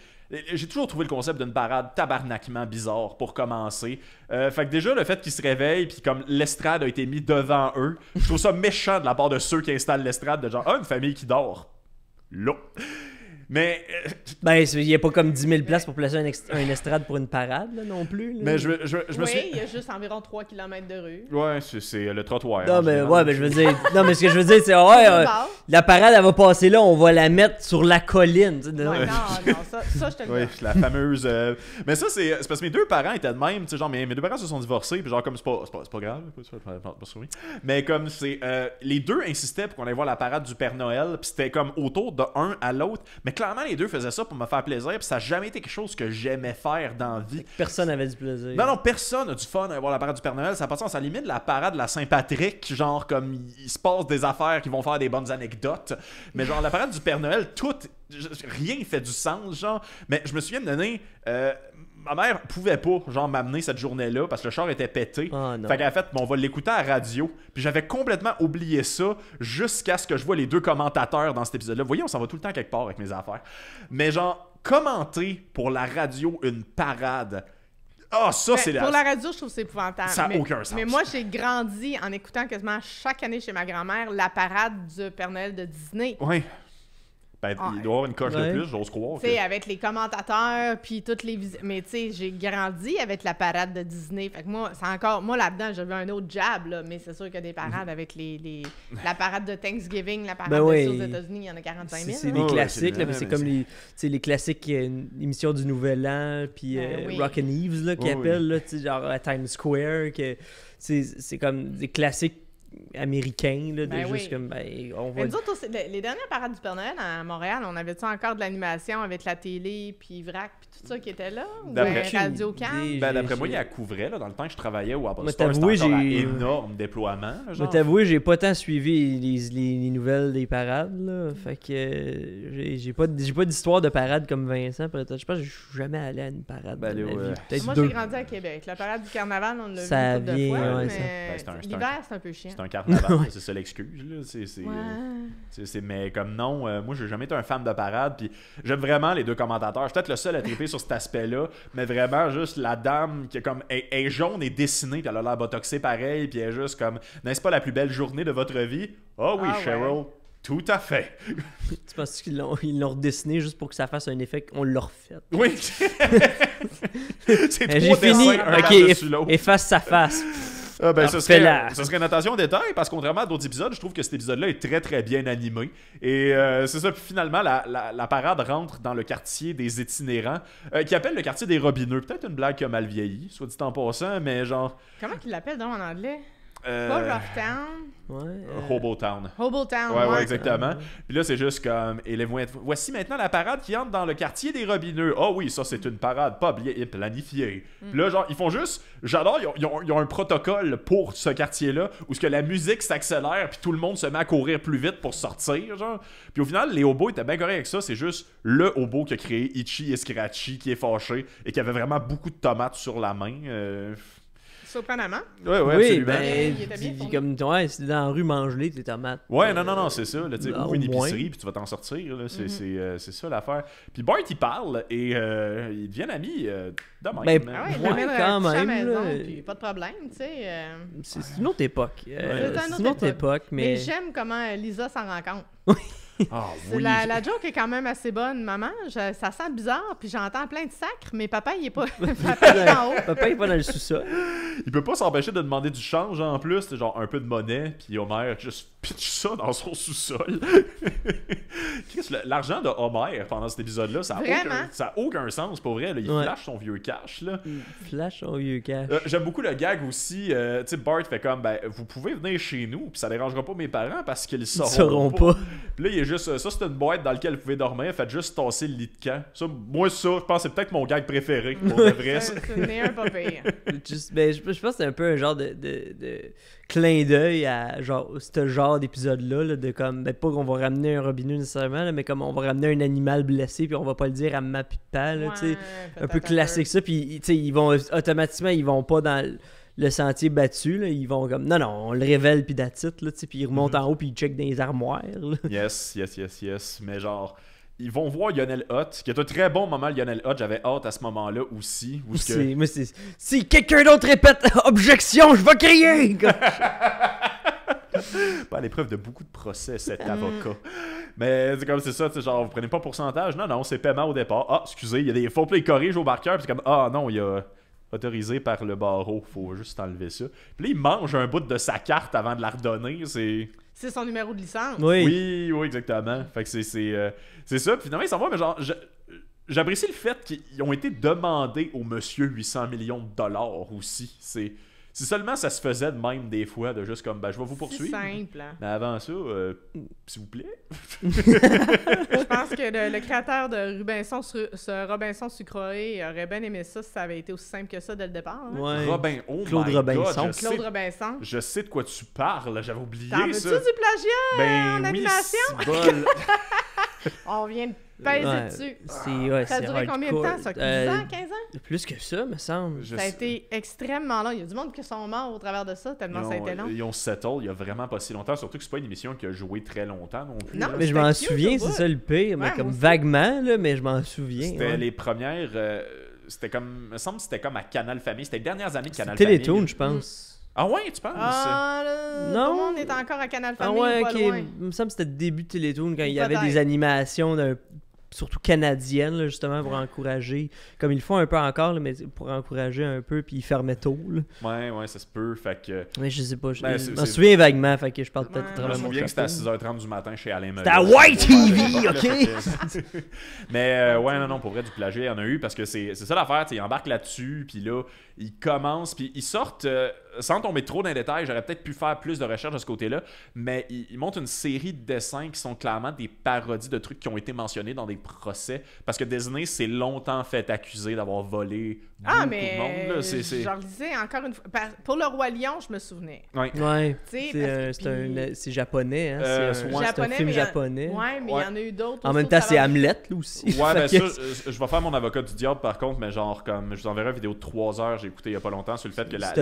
J'ai toujours trouvé le concept d'une parade tabarnaquement bizarre pour commencer. Euh, fait que déjà, le fait qu'ils se réveillent, puis comme l'estrade a été mise devant eux, je trouve ça méchant de la part de ceux qui installent l'estrade, de genre, ah, une famille qui dort. Non mais. Euh, ben, il n'y a pas comme 10 000 places pour placer un, estrade pour une parade, là, non plus. Mais je, je, je me suis. Oui, il y a juste environ 3 km de rue. Ouais, c'est euh, le trottoir. Non, mais, ouais, mais je veux dire. non, mais ce que je veux dire, c'est. Ouais, euh, la parade, elle va passer là, on va la mettre sur la colline. non, non, ça, je te le Oui, la fameuse. Mais ça, c'est parce que mes deux parents étaient de même. Tu sais, genre, mes, mes deux parents se sont divorcés, puis genre, comme c'est pas, pas, pas grave, Mais comme c'est. les deux insistaient pour qu'on aille voir la parade du Père Noël, puis c'était comme autour de un à l'autre. Mais clairement, les deux faisaient ça pour me faire plaisir. Puis ça n'a jamais été quelque chose que j'aimais faire dans la vie. Personne n'avait du plaisir. Non, non, personne n'a du fun à voir la parade du Père Noël. Ça passe à limite la parade de la Saint-Patrick. Genre, comme il se passe des affaires qui vont faire des bonnes anecdotes. Mais genre, la parade du Père Noël, tout rien fait du sens, genre. Mais je me souviens de donner. Euh, ma mère pouvait pas genre m'amener cette journée-là parce que le char était pété. Ah, fait qu'elle a fait bon, on va l'écouter à radio. Puis j'avais complètement oublié ça jusqu'à ce que je vois les deux commentateurs dans cet épisode-là. Vous voyez, on s'en va tout le temps quelque part avec mes affaires. Mais genre commenter pour la radio une parade. Ah, oh, ça, c'est la... Pour la radio, je trouve c'est épouvantable. Ça n'a aucun sens. Mais moi, j'ai grandi en écoutant quasiment chaque année chez ma grand-mère la parade du Père Noël de Disney. Oui. Ben, il doit avoir une coche de plus, j'ose croire. Tu sais, avec les commentateurs, puis toutes les visites. Mais tu sais, j'ai grandi avec la parade de Disney. Fait que moi, c'est encore. Moi, là-dedans, j'avais un autre jab, là, mais c'est sûr qu'il y a des parades avec les, les, la parade de Thanksgiving, la parade aux ben États-Unis, il y en a 45 000. C'est des classiques, là, c'est comme les, les classiques euh, émissions du Nouvel An, puis ben euh, Rock'n'Eves, Eves, là, qui appellent, là, genre à Times Square, que c'est comme des classiques américain, là, ben juste comme, ben, on les, dernières parades du Père Noël à Montréal, on avait-tu encore de l'animation avec la télé, puis VRAC, puis tout ça qui était là? Ou euh, Radio Ben, d'après moi, il y a couvrait, là, dans le temps que je travaillais au Apple Store, c'était un énorme déploiement. Là, t'avoue, j'ai pas tant suivi les, nouvelles des parades, fait que euh, j'ai, pas, pas d'histoire de parade comme Vincent, peut-être. je pense que je suis jamais allé à une parade ben, de vie. Moi, j'ai grandi à Québec. La parade du carnaval, on l'a vu de fois, mais ben, c'est un, l'hiver, c'est un peu chiant c'est un carnaval. C'est ça l'excuse. mais comme non, euh, moi, j'ai jamais été un fan de parade. Puis j'aime vraiment les deux commentateurs. Je suis peut-être le seul à triper sur cet aspect-là, mais vraiment, juste la dame qui est comme. est jaune et dessinée, elle a l'air botoxée pareil, puis elle est juste comme. N'est-ce pas la plus belle journée de votre vie? Oh oui, ah Cheryl. Tout à fait. tu penses qu'ils l'ont, ils redessiné juste pour que ça fasse un effet qu'on l'a refait? Oui. c'est J'ai fini. Un Efface sa face. Ah ben, ce serait, ce serait, une attention au parce que contrairement à d'autres épisodes, je trouve que cet épisode-là est très très bien animé. Et euh, c'est ça, puis finalement, la, parade rentre dans le quartier des itinérants euh, qui appelle le quartier des robineux. Peut-être une blague qui a mal vieilli, soit dit en passant, mais genre. Comment qu'il l'appelle l'appellent en anglais euh... Pas Ouais, euh, euh, Hobotown. Hobotown. Ouais, ouais, exactement. Ah, puis là, c'est juste comme Voici maintenant la parade qui entre dans le quartier des Robineux. Ah oh, oui, ça, c'est une parade pas bien planifiée. Puis là, genre, ils font juste. J'adore, ils ont, un protocole pour ce quartier-là où ce que la musique s'accélère, puis tout le monde se met à courir plus vite pour sortir, genre. Puis au final, les hobos étaient bien corrects avec ça. C'est juste le hobo qui a créé Ichi et Scratchy qui est fâché et qui avait vraiment beaucoup de tomates sur la main. Euh... Surprenamment. Ouais, ouais, oui, absolument. Ben, il était bien, comme, toi, si t'es dans la rue, mange-les tes tomates. Ouais, non, euh, non, non, c'est ça. Là, ou une épicerie, puis tu vas t'en sortir. Mhm. Euh, c'est ça l'affaire. Puis Bart, il parle et euh, il ils deviennent amis demain. Ben, ah quand même. pas de problème, tu sais. C'est une autre époque. C'est une autre époque. mais, mais j'aime comment Lisa s'en rend compte. Ah, la, joke est quand même assez bonne. Maman, ça sent bizarre, puis j'entends plein de sacres, mais papa, il est pas, papa, il est en haut. papa, il est pas dans le sous-sol. Il peut pas s'empêcher de demander du change en plus, genre un peu de monnaie, puis Homer juste pitch ça dans son sous-sol. L'argent de Homer pendant cet épisode-là, ça a aucun, sens, pour vrai. Il flash son vieux cash. Là. flash son vieux cash. J'aime beaucoup le gag aussi. Euh, tu sais, Bart fait comme, ben, vous pouvez venir chez nous, puis ça dérangera pas mes parents parce qu'ils sauront, sauront pas juste. Euh, ça, c'est une boîte dans laquelle vous pouvez dormir. Faites juste tasser le lit de camp. Ça, moi, ça, je pense que c'est peut-être mon gag préféré. Pour c'est un ben, je, pense que c'est un peu un genre de, clin d'œil à genre, ce genre d'épisode-là. de comme, ben, pas qu'on va ramener un robinet nécessairement, mais comme on va ramener un animal blessé, puis on va pas le dire à ma pipa. un peu classique, ça. Puis, ils vont automatiquement, ils vont pas dans le sentier battu. Là, ils vont comme, non, non, on le révèle, puis d'attitude, là, puis ils remontent mhm. en haut, puis ils checkent dans les armoires. Yes, yes, yes, yes. Mais genre, ils vont voir Lionel Hutt, qui est un très bon moment, Lionel Hutt. J'avais hâte à ce moment-là aussi. Où si quelqu'un d'autre répète objection, je vais crier! pas à l'épreuve de beaucoup de procès, cet ah. avocat. Mais c'est comme c'est ça, tu genre, vous prenez pas pourcentage. Non, non, c'est paiement au départ. Ah, excusez, il y a des faux plays corrige au marqueur. Puis c'est comme, ah non, il y a autorisé par le barreau. Faut juste enlever ça. Puis là, il mange un bout de sa carte avant de la redonner. C'est. C'est son numéro de licence. Oui, oui, oui exactement. Fait que c'est C'est euh, ça. Puis finalement, il s'en va, mais genre. J'apprécie le fait qu'ils ont été demandés au monsieur 800 millions de dollars aussi. C'est si seulement ça se faisait de même des fois, de juste comme, ben, je vais vous poursuivre. C'est simple. Hein. Mais avant ça, euh, s'il vous plaît. je pense que le, créateur de Robinson, ce Robinson sucré aurait bien aimé ça si ça avait été aussi simple que ça dès le départ. Oui. Hein. Ouais. Oh Claude Robinson. Claude sais, Robinson. Je sais de quoi tu parles, j'avais oublié ça. T'en tu du plagiat ben, en animation? Bon. On vient de pas ouais, ça a duré combien de temps, ça? 15 euh, ans, 15 ans? Plus que ça, me semble. Ça a été extrêmement long. Il y a du monde qui sont morts au travers de ça, tellement ça a été long. Ils ont settle il y a vraiment pas si longtemps, surtout que c'est pas une émission qui a joué très longtemps non plus. Non, mais je m'en souviens, c'est ça le pire, comme vaguement, là, mais je m'en souviens. C'était les premières... Euh, c'était comme... me semble que c'était comme à Canal Famille. C'était les dernières années de Canal Famille. Télétoon, je pense. Mm. Ah ouais, tu penses? Ah, Tout non. on est encore à Canal ah Famille. Ah ouais, ok. Il me semble que c'était début de Télétoon quand il y avait des animations d'un surtout canadienne, justement, pour encourager, comme ils le font un peu encore, mais pour encourager un peu, puis ils fermaient tôt. Oui, Ouais, ouais, ça se peut, fait que... Mais je sais pas, je ben, m'en souviens vaguement, fait que je parle peut-être trop Je me souviens que c'était à 6h30 du matin chez Alain C'était à White TV, OK? mais euh, ouais, non, non, pour vrai, du plagiat, il y en a eu, parce que c'est ça l'affaire, ils embarquent là-dessus, puis là, ils commencent, puis ils sortent... Euh, sans tomber trop dans les détails, j'aurais peut-être pu faire plus de recherches de ce côté-là, mais il, montre une série de dessins qui sont clairement des parodies de trucs qui ont été mentionnés dans des procès, parce que Disney s'est longtemps fait accuser d'avoir volé ah, mais. j'en disais encore une fois. Pour le Roi Lion, je me souvenais. Ouais. ouais euh, c'est japonais. Hein? c'est un, film japonais. mais il y en a eu d'autres. En même temps, c'est Hamlet, là aussi. Ouais, mais ça, euh, je, vais faire mon avocat du diable, par contre, mais genre, comme je vous enverrai une vidéo de 3 heures, j'ai écouté il y a pas longtemps, sur le fait que la.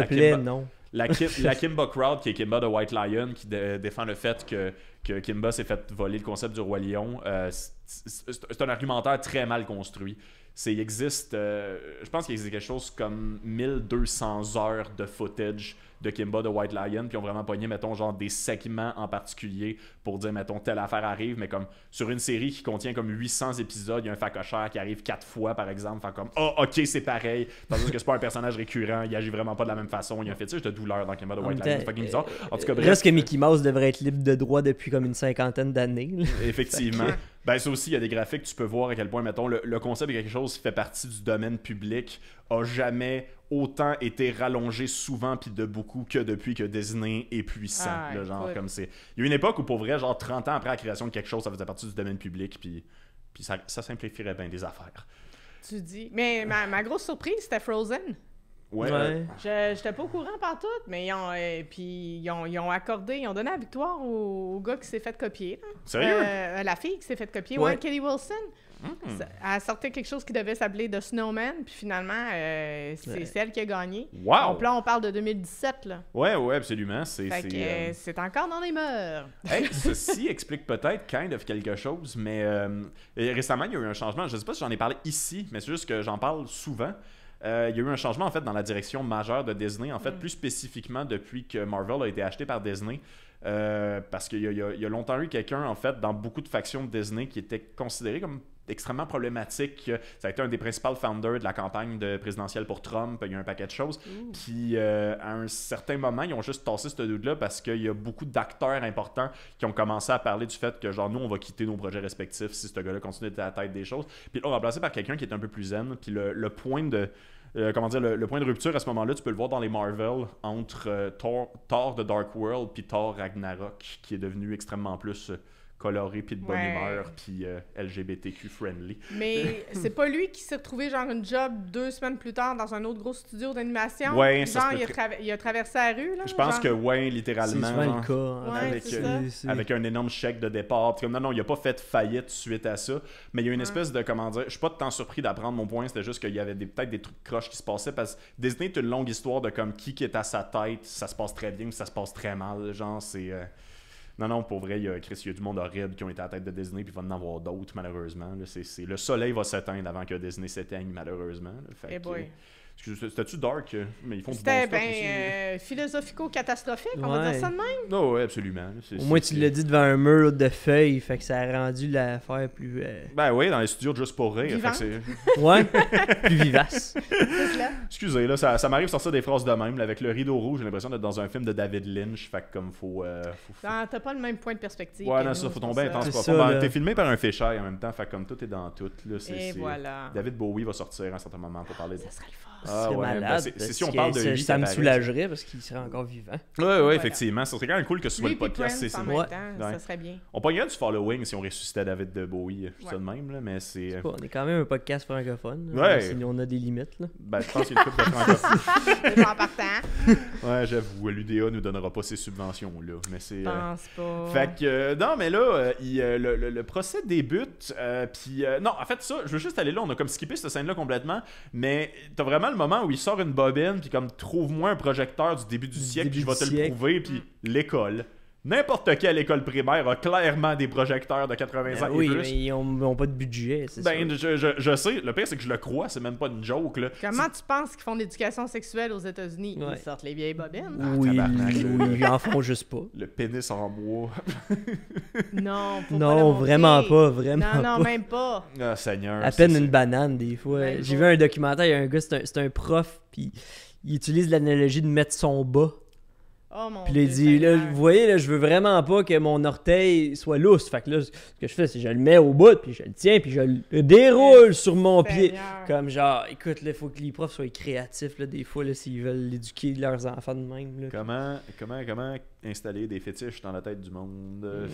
La, Kim, la Kimba Crowd, qui est Kimba de White Lion, qui défend le fait que, que Kimba s'est fait voler le concept du Roi Lion, euh, c'est un argumentaire très mal construit c'est existe, euh, je pense qu'il existe quelque chose comme 1200 heures de footage de Kimba, the White Lion, qui ont vraiment pogné, mettons, genre des segments en particulier pour dire, mettons, telle affaire arrive, mais comme sur une série qui contient comme 800 épisodes, il y a un facochère qui arrive quatre fois, par exemple, enfin comme, oh, ok, c'est pareil, tandis que c'est pas un personnage récurrent, il agit vraiment pas de la même façon, il y a un fétiche de douleur dans Kimba, the White Lion, c'est fucking euh, bizarre. En tout cas, euh, bref. que Mickey euh, Mouse devrait être libre de droit depuis comme une cinquantaine d'années. Effectivement. Ben, ça aussi, il y a des graphiques, tu peux voir à quel point, mettons, le, le concept de quelque chose qui fait partie du domaine public a jamais autant été rallongé souvent puis de beaucoup que depuis que Disney est puissant. Ah, le genre, comme c'est... Il y a une époque où, pour vrai, genre 30 ans après la création de quelque chose, ça faisait partie du domaine public, puis, puis ça, simplifierait bien des affaires. Tu dis. Mais ma, grosse surprise, c'était Frozen. Ouais. Je J'étais pas au courant par mais ils ont, euh, puis ont, accordé, ils ont donné la victoire au, gars qui s'est fait copier. Sérieux? Euh, la fille qui s'est fait copier, Kelly Wilson. Elle hmm. sortait quelque chose qui devait s'appeler The Snowman, puis finalement, euh, c'est celle qui a gagné. Wow! Donc là, on parle de 2017, là. Ouais, ouais, absolument. C'est euh, euh, encore dans les mœurs. ceci explique peut-être kind of quelque chose, mais récemment, il y a eu un changement. Je ne sais pas si j'en ai parlé ici, mais c'est juste que j'en parle souvent. il y a eu un changement en fait dans la direction majeure de Disney, en fait hmm. plus spécifiquement depuis que Marvel a été acheté par Disney. parce qu'il y, y, a longtemps eu quelqu'un en fait dans beaucoup de factions de Disney qui était considéré comme extrêmement problématique. Euh, ça a été un des principaux founders de la campagne de présidentielle pour Trump. Il y a un paquet de choses. Puis euh, à un certain moment, ils ont juste tassé ce doute là parce qu'il y a beaucoup d'acteurs importants qui ont commencé à parler du fait que, genre, nous, on va quitter nos projets respectifs si ce gars-là continue d'être à la tête des choses. Puis on remplacé par quelqu'un qui est un peu plus zen. Puis le, point de. Euh, comment dire, le, point de rupture à ce moment-là, tu peux le voir dans les Marvel entre Thor, Thor, The Dark World puis Thor Ragnarok, qui est devenu extrêmement plus coloré puis de bonne humeur puis euh, LGBTQ friendly. Mais c'est pas lui qui s'est retrouvé genre une job deux semaines plus tard dans un autre gros studio d'animation. Ouais, genre ça il, a il, a traversé la rue là. Je pense que ouais littéralement. C'est le cas hein, avec, euh, avec, un énorme chèque de départ. Comme, non non il a pas fait faillite suite à ça, mais il y a une espèce de comment dire. Je suis pas tant surpris d'apprendre mon point. C'était juste qu'il y avait peut-être des trucs croches qui se passaient parce que Disney est une longue histoire de comme qui qui est à sa tête, ça se passe très bien ou ça se passe très mal. Genre c'est euh, non, non, pour vrai, il y a, Chris, il y a du monde horrible qui ont été à la tête de Disney, puis il va en avoir d'autres, malheureusement. Le soleil va s'éteindre avant que Disney s'éteigne, malheureusement. Eh c'était-tu dark? Euh, mais ils font C'était ben, euh, philosophico-catastrophique, on va dire ça de même. Non, absolument. Au moins, tu l'as dit devant un mur de feuilles, fait que ça a rendu l'affaire plus. Euh, ben oui, dans les studios de Juste pour rire. Fait ouais, plus vivace. Excusez, là, ça, ça m'arrive sortir des phrases de même. avec le rideau rouge, j'ai l'impression d'être dans un film de David Lynch, fait comme faut. T'as pas le même point de perspective. Ouais, non, ça, faut tomber intense. Ben, T'es filmé par un fichier en même temps, fait comme tout est dans tout. David Bowie va sortir à un certain moment pour parler de. Ça serait le fort c'est ah ben malade. c'est, ben si on parle de lui, ça me soulagerait parce qu'il serait encore vivant. Oui, oui, effectivement. Ça serait quand même cool que ce soit le podcast. C'est, ça ça serait bien. On gagner du following si on ressuscitait David de Bowie. Euh, ça de même, là, mais c'est... Euh, on est quand même un podcast francophone. On a des limites. Là. Ben, je pense qu'il y a une couple de francophones. en partant. Ouais, j'avoue, l'UDA nous donnera pas ses subventions-là. Mais c'est... Euh, pense pas. Fait que, non, mais là, le, procès débute. Puis, non, en fait, ça, je veux juste aller là. On a comme skippé cette scène-là complètement. Mais t'as vraiment le moment où il sort une bobine, puis comme trouve-moi un projecteur du début du, siècle, puis je vais te le prouver, puis l'école. N'importe quelle école primaire a clairement des projecteurs de 80 ben ans oui, et plus. mais ils n'ont pas de budget, ben, je, je, sais. Le pire, c'est que je le crois. C'est même pas une joke. Là. Comment tu penses qu'ils font l'éducation sexuelle aux États-Unis Ils sortent les vieilles bobines. Ah, oui, ils en font juste pas. Le pénis en bois. non, non vraiment pas. Vraiment non, non, même pas. Ah, Seigneur. À peine une banane, des fois. Ben, J'ai vu un documentaire, il y a un gars, c'est un, un prof, puis il utilise l'analogie de mettre son bas Oh, puis il dit, là, vous voyez, là, je veux vraiment pas que mon orteil soit lousse. Fait que là, ce que je fais, c'est que je le mets au bout, puis je le tiens, puis je le déroule sur mon pied. Comme genre, écoute, là, il faut que les profs soient créatifs, des fois, s'ils veulent éduquer leurs enfants de même. Comment, comment, comment installer des fétiches dans la tête du monde. Euh, mm.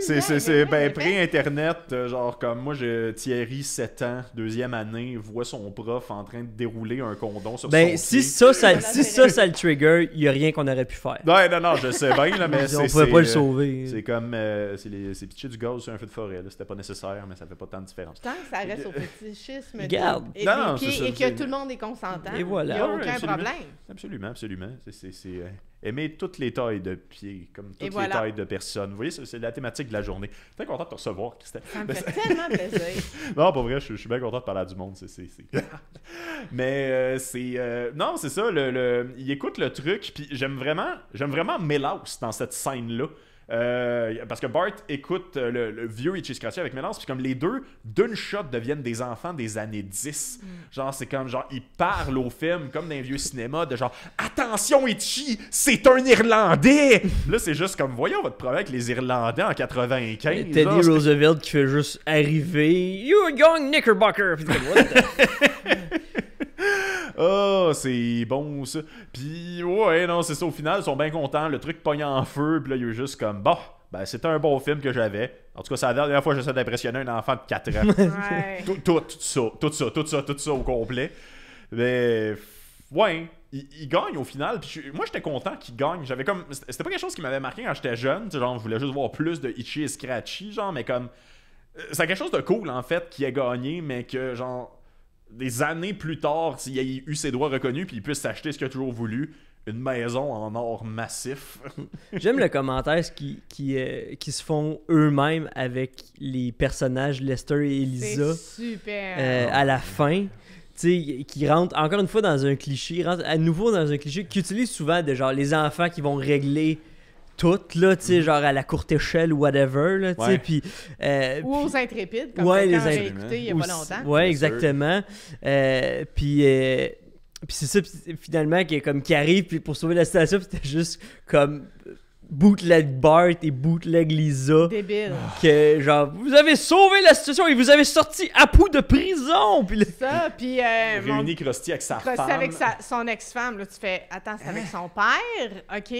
C'est c'est c'est ben pré-internet, euh, genre comme moi j'ai Thierry 7 ans, deuxième année, voit son prof en train de dérouler un condom sur ben, son si ça ça si ça ça le trigger, il y a rien qu'on aurait pu faire. Non, non non, je sais bien là, mais on pouvait pas le euh, sauver. C'est comme c'est les c'est pitcher du gaz sur un feu de forêt, c'était pas nécessaire mais ça fait pas tant de différence. Tant que ça reste au fétichisme Garde. et, non, et que tout le monde est consentant. Et voilà. Il n'y a aucun problème. Absolument, absolument. C'est c'est euh, aimer toutes les tailles de pieds, comme toutes les tailles de personnes. Vous voyez, c'est la thématique de la journée. je suis Très content de te recevoir, Christelle. c'est tellement plaisir. Non, pour vrai, je, suis bien content de parler du monde. Mais euh, c'est. Euh, non, c'est ça. Le, Il écoute le truc, puis j'aime vraiment, j'aime vraiment dans cette scène-là. Euh, parce que Bart écoute euh, le, vieux vieux Scratchy avec Mélance, puis comme les deux, d'une shot, deviennent des enfants des années 10. Mm. Genre, c'est comme, genre, ils parlent au film, comme dans vieux cinéma, de genre, attention, Itchy c'est un Irlandais! là, c'est juste comme, voyons votre problème avec les Irlandais en 95. Et Teddy Roosevelt qui fait juste arriver, You young Knickerbocker! oh, c'est bon ça. Puis ouais, non, c'est ça. Au final, ils sont bien contents. Le truc pognant en feu. Puis là, il est juste comme, bah, ben, c'était un bon film que j'avais. En tout cas, c'est la dernière fois que j'essaie d'impressionner un enfant de 4 ans. Tout, tout, ça, tout ça, tout ça, tout ça au complet. Mais, ouais, il, gagne au final. Puis moi, j'étais content qu'il gagne. J'avais comme. C'était pas quelque chose qui m'avait marqué quand j'étais jeune. Genre, je voulais juste voir plus de Itchy et Scratchy, genre, mais comme. Euh, c'est quelque chose de cool, en fait, qui a gagné, mais que, genre des années plus tard, s'il a eu ses droits reconnus, puis il puisse s'acheter ce qu'il a toujours voulu, une maison en or massif. J'aime le commentaire qui, qui, euh, qui se font eux-mêmes avec les personnages Lester et Elisa super. Euh, à la fin. sais, qui rentre encore une fois dans un cliché, à nouveau dans un cliché qu'utilisent souvent de genre les enfants qui vont régler toutes, là, tu sais, mm. genre à la courte échelle ou whatever, là, tu sais, puis... Euh, ou aux intrépides, comme les j'ai écouté il y a pas longtemps. Ouais, exactement. Euh, puis... Euh, puis c'est ça, finalement, qui est comme qui arrive puis pour sauver la situation, c'était juste comme bootleg Bart et bootleg Lisa. Débile. Que genre, vous avez sauvé la situation et vous avez sorti à Apu de prison. Puis ça, puis. Euh, Réuni Krusty avec sa Krusty femme. avec sa, son ex-femme. Là, tu fais, attends, c'est avec son père, OK?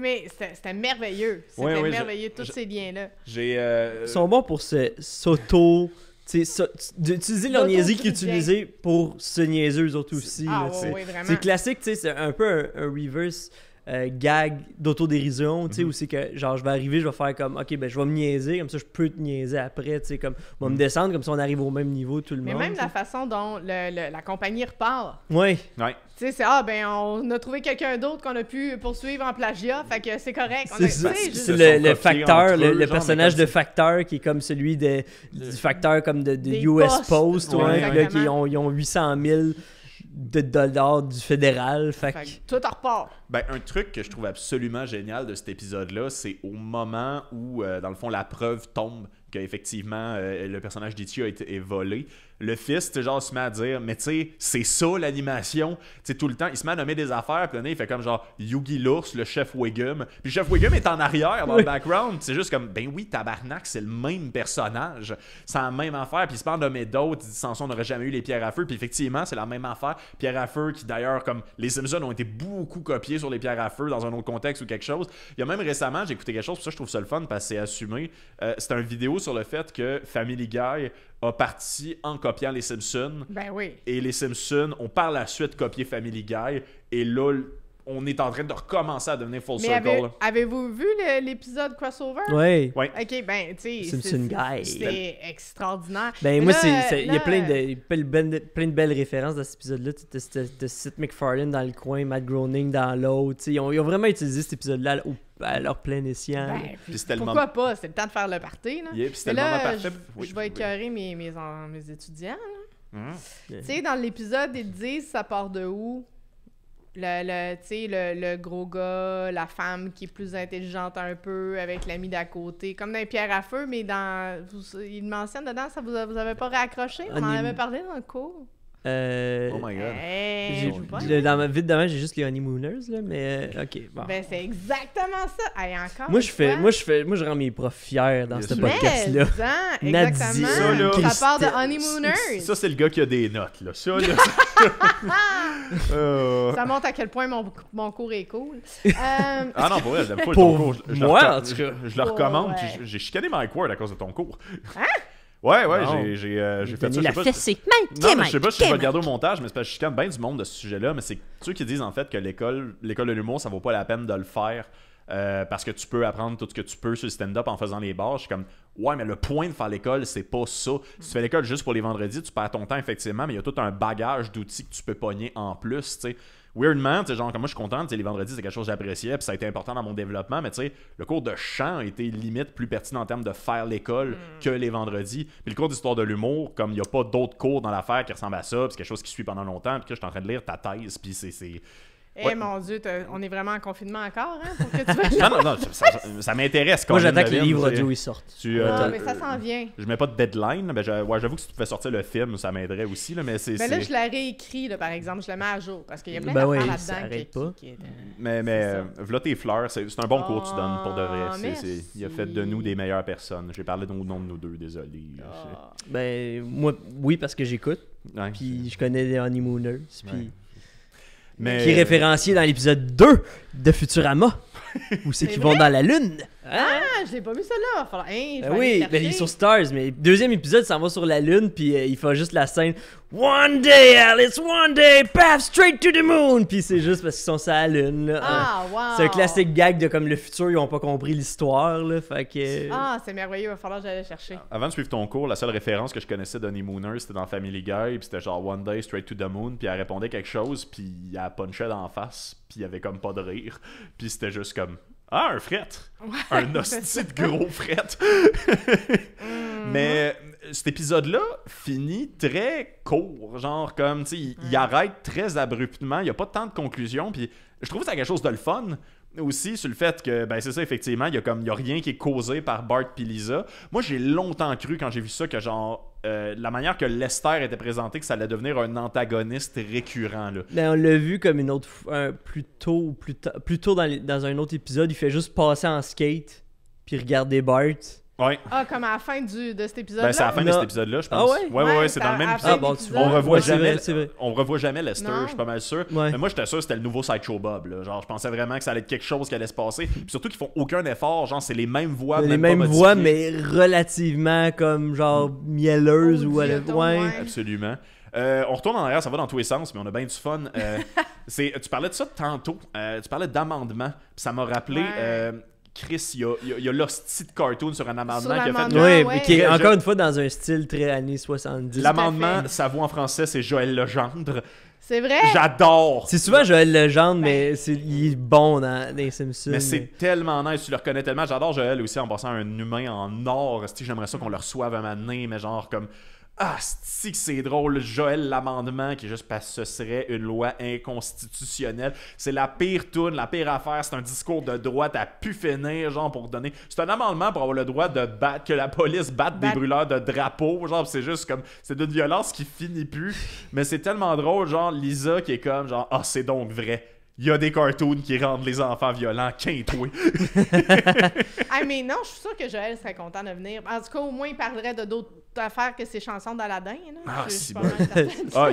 Mais c'était merveilleux. C'était merveilleux, tous ces liens-là. Euh, Ils sont bons pour Tu s'auto. d'utiliser leur niaiserie qu'ils utilisaient pour se niaiser eux autres aussi. Ah, oui, vraiment. C'est classique, c'est un peu un reverse euh, gag d'autodérision, tu sais, mhm. c'est que, genre, je vais arriver, je vais faire comme, OK, ben, je vais me niaiser, comme ça, je peux te niaiser après, tu sais, comme, on va me mhm. descendre, comme ça, on arrive au même niveau, tout le monde. Mais même la façon dont la compagnie repart. Oui. Tu sais, c'est, ah, ben, on a trouvé quelqu'un d'autre qu'on a pu poursuivre en plagiat, fait que c'est correct. C'est, le, le facteur, le, personnage de facteur qui est comme celui de, du facteur comme de, US Post, ouais, qui ont, ils ont 800 000 de dollars du fédéral. Fait, Tout en repart. Ben, un truc que je trouve absolument génial de cet épisode-là, c'est au moment où, euh, dans le fond, la preuve tombe qu'effectivement, euh, le personnage d'Ichi a été volé le fils, genre, se met à dire, mais tu sais, c'est ça l'animation. Tu sais, tout le temps, il se met à nommer des affaires, puis là, il fait comme genre Yugi l'ours, le chef Wiggum. Puis le chef Wiggum est en arrière, dans le background. C'est juste comme, ben oui, tabarnak, c'est le même personnage. C'est la même affaire, puis il se met à nommer d'autres. Il dit, sans on n'aurait jamais eu les pierres à feu. Puis effectivement, c'est la même affaire. pierre à feu, qui d'ailleurs, comme les Simpsons ont été beaucoup copiés sur les pierres à feu dans un autre contexte ou quelque chose. Il y a même récemment, j'ai écouté quelque chose, ça, je trouve ça le fun, parce que c'est assumé. Euh, c'est un vidéo sur le fait que Family Guy a parti encore copiant les Simpsons. Ben oui. Et les Simpsons ont par la suite copier Family Guy. Et là, on est en train de recommencer à devenir full circle. Avez, avez-vous vu l'épisode crossover? Oui. Ok, ben, tu sais. une Guy. C'était extraordinaire. Ben, moi, moi, il y a plein de, plein de, belles références dans cet épisode-là. Tu Seth McFarlane dans le coin, Matt Groening dans l'autre. Ils ont, vraiment utilisé cet épisode-là à leur plein escient. Ben, pourquoi pas? C'est le temps de faire le party. Là. Et puis c'est là, parfait. Je, vais écœurer mes, mes, étudiants. Mm. Tu sais, dans l'épisode, ils disent ça part de où? Le, le le, gros gars, la femme qui est plus intelligente un peu, avec l'ami d'à côté, comme dans pierre à feu, mais dans. Vous, il mentionne dedans, ça vous, avez pas raccroché On en avait parlé dans le cours. Euh, oh my god. Hey, dans ma de demain, j'ai juste les honeymooners, là, mais euh, ok. Bon. Ben, c'est exactement ça. allez encore moi, je fais, moi, je fais, moi, je rends mes profs fiers dans ce podcast-là. Hein, exactement. Ça, là, ça part de honeymooners. Ça, c'est le gars qui a des notes, là. Ça, là. Euh. Ça montre à quel point mon, mon cours est cool. Ah non, pour elle, j'aime pas ton cours. Je, moi, en tout cas. Je, le recommande. J'ai chicané Mike Ward à cause de ton cours. Hein? Ouais, ouais, euh, j'ai fait ça. je sais pas, je sais pas si je vais au montage, mais c'est parce que je chicane bien du monde de ce sujet-là, mais c'est ceux qui disent en fait que l'école l'école de l'humour, ça vaut pas la peine de le faire euh, parce que tu peux apprendre tout ce que tu peux sur le stand-up en faisant les bars. Je suis comme, ouais, mais le point de faire l'école, c'est pas ça. Si tu fais l'école juste pour les vendredis, tu perds ton temps, effectivement, mais il y a tout un bagage d'outils que tu peux pogner en plus, tu sais weirdement, tu sais, genre, comme moi, je suis content, tu sais, les vendredis, c'est quelque chose que j'appréciais, puis ça a été important dans mon développement, mais tu sais, le cours de chant a été limite plus pertinent en termes de faire l'école mm. que les vendredis. Puis le cours d'histoire de l'humour, comme il n'y a pas d'autres cours dans l'affaire qui ressemble à ça, puis c'est quelque chose qui suit pendant longtemps, puis que je suis en train de lire ta thèse, puis c'est eh mon Dieu, on est vraiment en confinement encore, hein? non, non, non, ça, m'intéresse quand Moi, j'attends que le livre d'où ils sortent. Tu, euh, mais ça s'en vient. Je mets pas de deadline, ouais, j'avoue que si tu pouvais sortir le film, ça m'aiderait aussi. Là, mais c'est, là, je l'ai réécrit, là, par exemple, je le mets à jour, parce qu'il y a plein de ben d'affaires là-dedans. Qui, pas. mais mais euh, voilà tes fleurs, c'est, un bon cours que tu donnes, pour de vrai. il a fait de nous des meilleures personnes. J'ai parlé au nom de nous deux, désolé. Ah. Ben, moi, oui, parce que j'écoute, puis je connais les honeymooners, puis... Qui est euh, référencié dans l'épisode 2 de Futurama. où c'est qu'ils vont dans la Lune. Hein? Ah, je l'ai pas vu ça là Falloir... Hein, oui, ben, il est Stars, mais deuxième épisode, ça va sur la Lune, puis euh, il fait juste la scène One day, Alice, one day, path straight to the moon. Puis c'est juste parce qu'ils sont sur la Lune. Là. Ah, wow. C'est un classique gag de comme le futur, ils ont pas compris l'histoire, là. Fait que. Ah, c'est merveilleux, il va falloir que j'aille chercher. Ah. Avant de suivre ton cours, la seule référence que je connaissais d'Honey Mooner, c'était dans Family Guy, puis c'était genre One day, straight to the moon, puis elle répondait quelque chose, puis elle punchait d'en face, puis il y avait comme pas de rire, puis c'était juste comme ah, un fret! un hostie gros fret! Mm-hmm. Mais euh, cet épisode-là finit très court. Genre, comme, tu sais, il, arrête très abruptement. Il n'y a pas tant de conclusions. Puis je trouve que ça quelque chose de le fun aussi sur le fait que, ben c'est ça, effectivement, il y a comme, y rien qui est causé par Bart et Lisa. Moi, j'ai longtemps cru, quand j'ai vu ça, que genre, euh, la manière que Lester était présenté, que ça allait devenir un antagoniste récurrent. Là. Ben, on l'a vu comme une autre. Euh, plutôt plus tôt, dans, dans, un autre épisode, il fait juste passer en skate, puis regarder Bart. Ouais. Ah, comme à la fin du, de cet épisode-là. Ben, c'est à la fin de cet épisode-là, je pense. Ah ouais? Ouais, ouais, c'est dans le même épisode. Ah, bon, tu On revoit jamais, vrai, on revoit jamais Lester, je suis pas mal sûr. Mais moi, j'étais sûr que c'était le nouveau Sideshow Bob. Là. Genre, je pensais vraiment que ça allait être quelque chose qui allait se passer. Puis surtout qu'ils font aucun effort. Genre, c'est les mêmes voix. Les mêmes voix, mais relativement comme genre mielleuse ou à ouais. Absolument. Euh, on retourne en arrière, ça va dans tous les sens, mais on a bien du fun. Euh, tu parlais de ça tantôt. Euh, tu parlais d'amendement. Ça m'a rappelé. Euh, Chris, il y a, cartoon sur un amendement qui a fait. Oui, mais qui est encore une fois dans un style très années 70. L'amendement, sa voix en français, c'est Joël Legendre. C'est vrai. J'adore. C'est souvent Joël Legendre, mais ben. il est bon dans les Simpsons. Mais c'est tellement nice, tu le reconnais tellement. J'adore Joël aussi en passant un humain en or. J'aimerais ça qu'on le reçoive un ma mais genre comme ah, si c'est drôle, Joël l'amendement qui est juste parce que ce serait une loi inconstitutionnelle. C'est la pire tourne la pire affaire. C'est un discours de droite à pu finir, genre pour donner. C'est un amendement pour avoir le droit de battre que la police batte des brûleurs de drapeaux, genre c'est juste comme c'est d'une violence qui finit plus. Mais c'est tellement drôle, genre Lisa qui est comme genre ah c'est donc vrai il y a des cartoons qui rendent les enfants violents, qu'un ah, mais non, je suis sûre que Joël serait content de venir. En tout cas, au moins, il parlerait de d'autres affaires que ses chansons d'Aladin. Ah, si bon. Ah,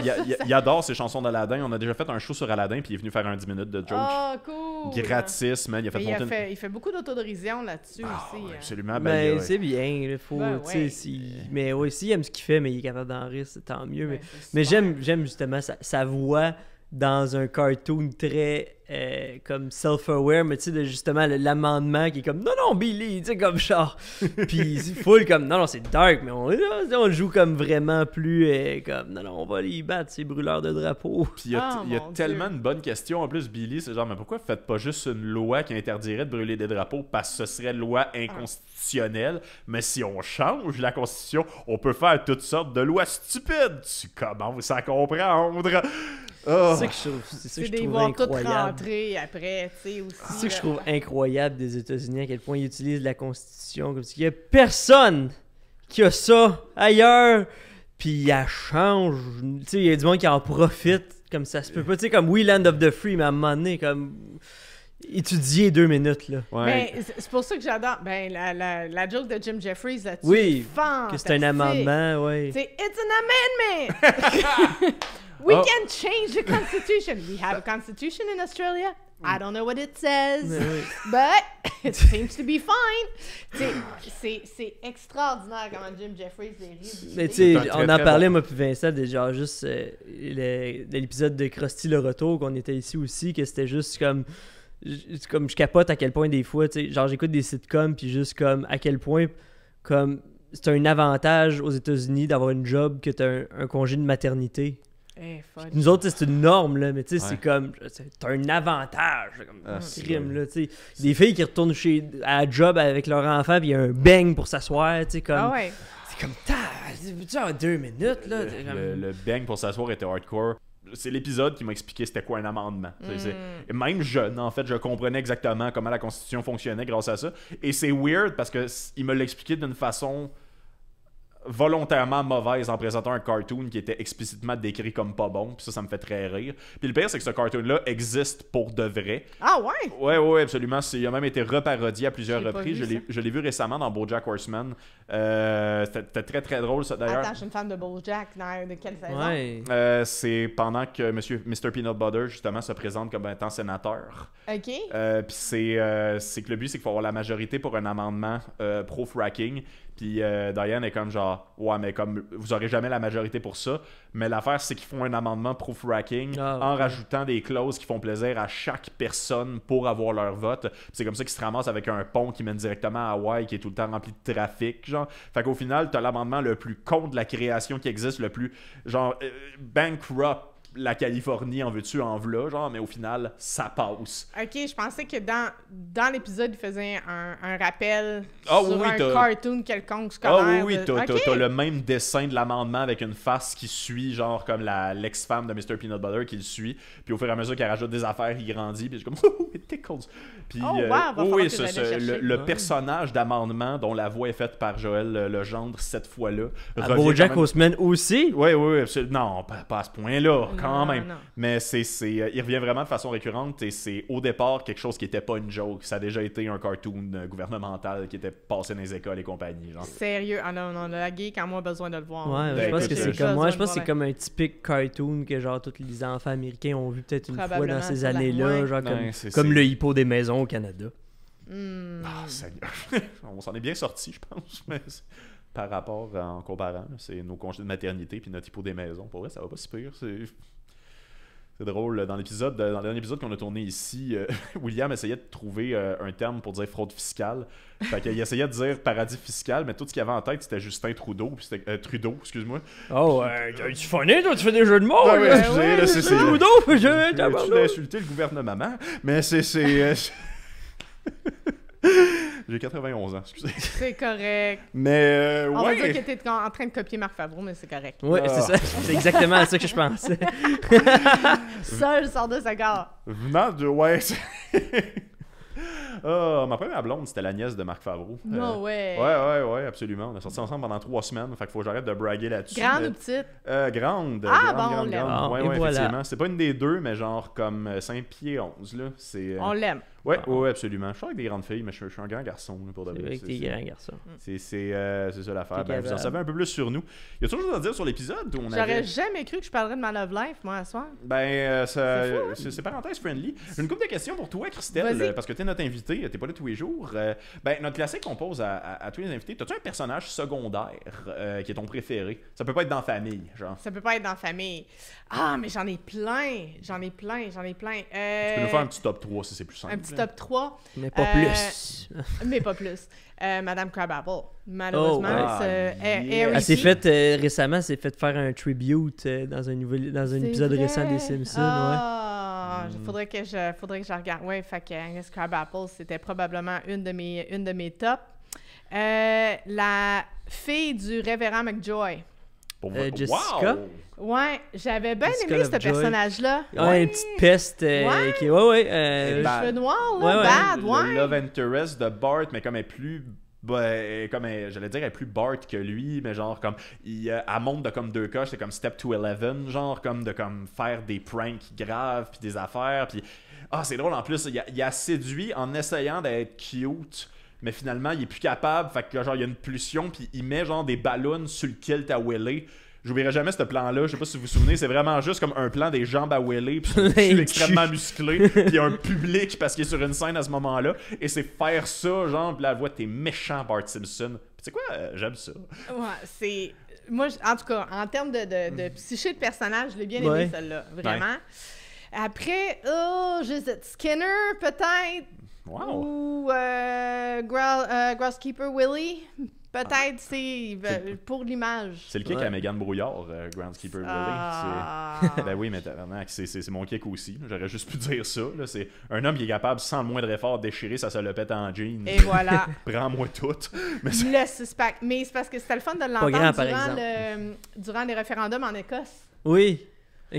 il, adore ses chansons d'Aladin. On a déjà fait un show sur Aladin, puis il est venu faire un 10 minutes de joke. Ah, oh, cool! Gratis, man. Il a fait, il beaucoup d'autodérision là-dessus ah, aussi. Hein. Absolument. Ben, c'est bien. il hein, faut, ben, Mais aussi, ouais, il aime ce qu'il fait, mais il est capable d'en rire, c'est tant mieux. Ben, mais j'aime justement sa voix dans un cartoon très euh, comme self-aware, mais tu sais, justement, l'amendement qui est comme non, non, Billy, tu sais, comme genre. Puis full comme non, non, c'est dark, mais on, joue comme vraiment plus euh, comme non, non, on va les battre, ces brûleurs de drapeaux. Puis il y a, ah, tellement de bonnes questions en plus, Billy, c'est genre, mais pourquoi faites pas juste une loi qui interdirait de brûler des drapeaux parce que ce serait loi ah. inconstitutionnelle, mais si on change la constitution, on peut faire toutes sortes de lois stupides. Tu vous à comprendre. Oh. C'est ça que je trouve, c'est que je trouve incroyable. C'est après, tu sais, aussi. C'est ça que je trouve incroyable des États-Unis, à quel point ils utilisent la Constitution comme n'y a personne qui a ça ailleurs, puis a change. Tu sais, il y a du monde qui en profite, comme ça se peut pas. Tu sais, comme We Land of the Free, mais à un moment donné, comme étudier deux minutes. Là. Ouais. Ben, c'est pour ça que j'adore ben, la, la, la, joke de Jim Jeffries là-dessus. Oui, que c'est un amendement, oui. C'est « It's an amendment! » We oh. can change the constitution. We have a constitution in Australia. I don't know what it says, but it seems to be fine. C'est extraordinaire comment Jim Jeffries est Mais tu sais, on en parlait, moi puis Vincent, déjà, juste euh, l'épisode de Krusty le Retour, qu'on était ici aussi, que c'était juste comme comme je capote à quel point des fois, tu sais, genre j'écoute des sitcoms puis juste comme à quel point comme c'est un avantage aux États-Unis d'avoir une job que tu un, un congé de maternité. Eh, Nous autres, c'est une norme, là, mais tu sais, c'est comme. C'est un avantage. Comme, ah, crime, là, tu sais. Des filles qui retournent chez, à job avec leur enfant, puis il y a un bang pour s'asseoir, tu sais, comme. Ah ouais. C'est comme. Tu en deux minutes, là. Le, bang pour s'asseoir était hardcore. C'est l'épisode qui m'a expliqué c'était quoi un amendement. Hmm. Même jeune, en fait, je comprenais exactement comment la Constitution fonctionnait grâce à ça. Et c'est weird parce que il me l'expliquait d'une façon volontairement mauvaise en présentant un cartoon qui était explicitement décrit comme pas bon. Puis ça, ça me fait très rire. Puis le pire, c'est que ce cartoon-là existe pour de vrai. Ah ouais? Ouais, ouais, absolument. Il a même été reparodié à plusieurs reprises. Je l'ai- vu récemment dans BoJack Horseman. Euh, c'était très, très drôle, ça, d'ailleurs. Attends, je suis une fan de BoJack. de quelle saison? Euh, c'est pendant que Monsieur, Mr. Peanut Butter, justement, se présente comme étant sénateur. OK. Euh, puis c'est que le but, c'est qu'il faut avoir la majorité pour un amendement pro-fracking. Puis euh, Diane est comme genre, ouais, mais comme vous aurez jamais la majorité pour ça. Mais l'affaire, c'est qu'ils font un amendement proof-racking ah, en rajoutant des clauses qui font plaisir à chaque personne pour avoir leur vote. C'est comme ça qu'ils se ramassent avec un pont qui mène directement à Hawaï qui est tout le temps rempli de trafic. Genre. Fait qu'au final, t'as l'amendement le plus con de la création qui existe, le plus genre euh, bankrupt la Californie en veux-tu, en v'là, genre, mais au final, ça passe. Ok, je pensais que dans, dans l'épisode, il faisait un, rappel ah sur un cartoon quelconque Ah oui, oui, le même dessin de l'amendement avec une face qui suit, genre comme l'ex-femme de Mr. Peanut Butter qui le suit, puis au fur et à mesure qu'elle rajoute des affaires, il grandit, puis je comme, oh, it tickles. Puis, oh, euh, wow, va oui, le, personnage d'amendement dont la voix est faite par Joël Legendre cette fois-là. Ah, Jack Horseman aussi? Oui, oui, oui. Non, pas, pas à ce point-là quand même. Mais c'est, euh, il revient vraiment de façon récurrente et c'est au départ quelque chose qui n'était pas une joke. Ça a déjà été un cartoon euh, gouvernemental qui était passé dans les écoles et compagnie. Genre. Sérieux, on ah non, a la geek besoin de le voir. Ouais, ben, je pense euh, que c'est comme, moi, je pense c'est comme un typique cartoon que genre tous les enfants américains ont vu peut-être une fois dans ces années-là, genre comme, comme le hippo des maisons au Canada. Hmm. Ah, on s'en est bien sorti, je pense. Mais par rapport en comparant, c'est nos congés de maternité puis notre hippo des maisons. Pour vrai, ça va pas si pire. C'est drôle. Dans l'épisode, dans le dernier épisode qu'on a tourné ici, euh, William essayait de trouver euh, un terme pour dire fraude fiscale. Fait qu'il essayait de dire paradis fiscal, mais tout ce qu'il avait en tête, c'était Justin Trudeau. Euh, Trudeau, excuse-moi. Oh, tu funny, toi, tu fais des jeux de mots. ouais, Trudeau, je. vais insulté le gouvernement, mais c'est. c'est J'ai 91 ans, excusez. C'est correct. Mais euh, On va dire que t'es en train de copier Marc Favreau, mais c'est correct. Oui, ah. c'est ça. C'est exactement ça que je pensais. Seul sort de sa gare. Venant de. Ouais. Oh, ma première blonde, c'était la nièce de Marc Favreau. Euh, ouais. Ouais, ouais, ouais, absolument. On a sorti ensemble pendant trois semaines. Fait que faut que j'arrête de braguer là-dessus. Grande ou petite? Euh, grande. Ah, bon, on l'aime. ouais, ah, ouais, effectivement. C'est pas une des deux, mais genre comme euh, saint 5 pieds 11, là. C'est. Euh, on l'aime. Ah. Ouais, ouais, absolument. Je suis avec des grandes filles, mais je, suis un grand garçon pour d'abord. C'est des grands garçons. C'est ça l'affaire. Ben, vous en savez un peu plus sur nous. Il y a toujours chose à dire sur l'épisode. où on a. J'aurais jamais cru que je parlerais de ma love life, moi, à soir. Ben, euh, hein? c'est parenthèse friendly. J'ai une couple de questions pour toi, Christelle, parce que tu es notre invité, t'es pas là tous les jours. Euh, ben, notre classique qu'on pose à, tous les invités, as-tu un personnage secondaire euh, qui est ton préféré Ça peut pas être dans famille, genre. Ça peut pas être dans famille. Ah, mais j'en ai plein. J'en ai plein, j'en ai plein. Tu peux nous faire un petit top 3 si c'est plus simple top 3. Euh, mais pas plus. mais pas plus. Madame Crabapple, malheureusement. Oh, ah, elle s'est faite euh, récemment, s'est faite faire un tribute euh, dans un, nouvel, dans un épisode récent des Simpsons. Ah, mm. faudrait que je faudrait que je regarde. Oui, fait que Agnes Crabapple, c'était probablement une de mes une de mes tops. la fille du révérend McJoy. Jessica. Ouais, j'avais bien aimé ce personnage-là. Ouais, ouais, une petite peste. Euh, ouais. ouais, ouais. Euh, les cheveux noirs, bad, ouais. Le love interest de Bart, mais comme elle est plus euh, comme j'allais dire, elle est plus Bart que lui, mais genre comme il, euh, elle monte de comme deux coches, c'est comme step to 11, genre comme de comme faire des pranks graves puis des affaires puis ah, c'est drôle en plus, il a, il séduit en essayant d'être cute mais finalement il est plus capable fait que genre il y a une pulsion puis il met genre des ballons sur le kilt à willy J'oublierai jamais ce plan-là. Je sais pas si vous vous souvenez, c'est vraiment juste comme un plan des jambes à Willy, puis extrêmement musclé, puis il y a un public parce qu'il est sur une scène à ce moment-là. Et c'est faire ça, genre, la voix, t'es méchant, Bart Simpson. tu sais quoi, euh, j'aime ça. c'est. Moi, en tout cas, en termes de, psyché de personnage, je l'ai bien aimé, celle-là. Vraiment. Après, oh, Skinner, peut-être. Ou euh, euh Peut-être, ah. c'est euh, pour l'image. C'est le kick à Megan Brouillard, euh, Groundskeeper ah. ben oui, mais c'est mon kick aussi. J'aurais juste pu dire ça. C'est un homme qui est capable, sans le moindre effort, de déchirer sa salopette en jeans. Et voilà. Prends-moi tout. Mais le suspect. Mais c'est parce que c'était le fun de l'entendre durant, durant les référendums en Écosse. Oui.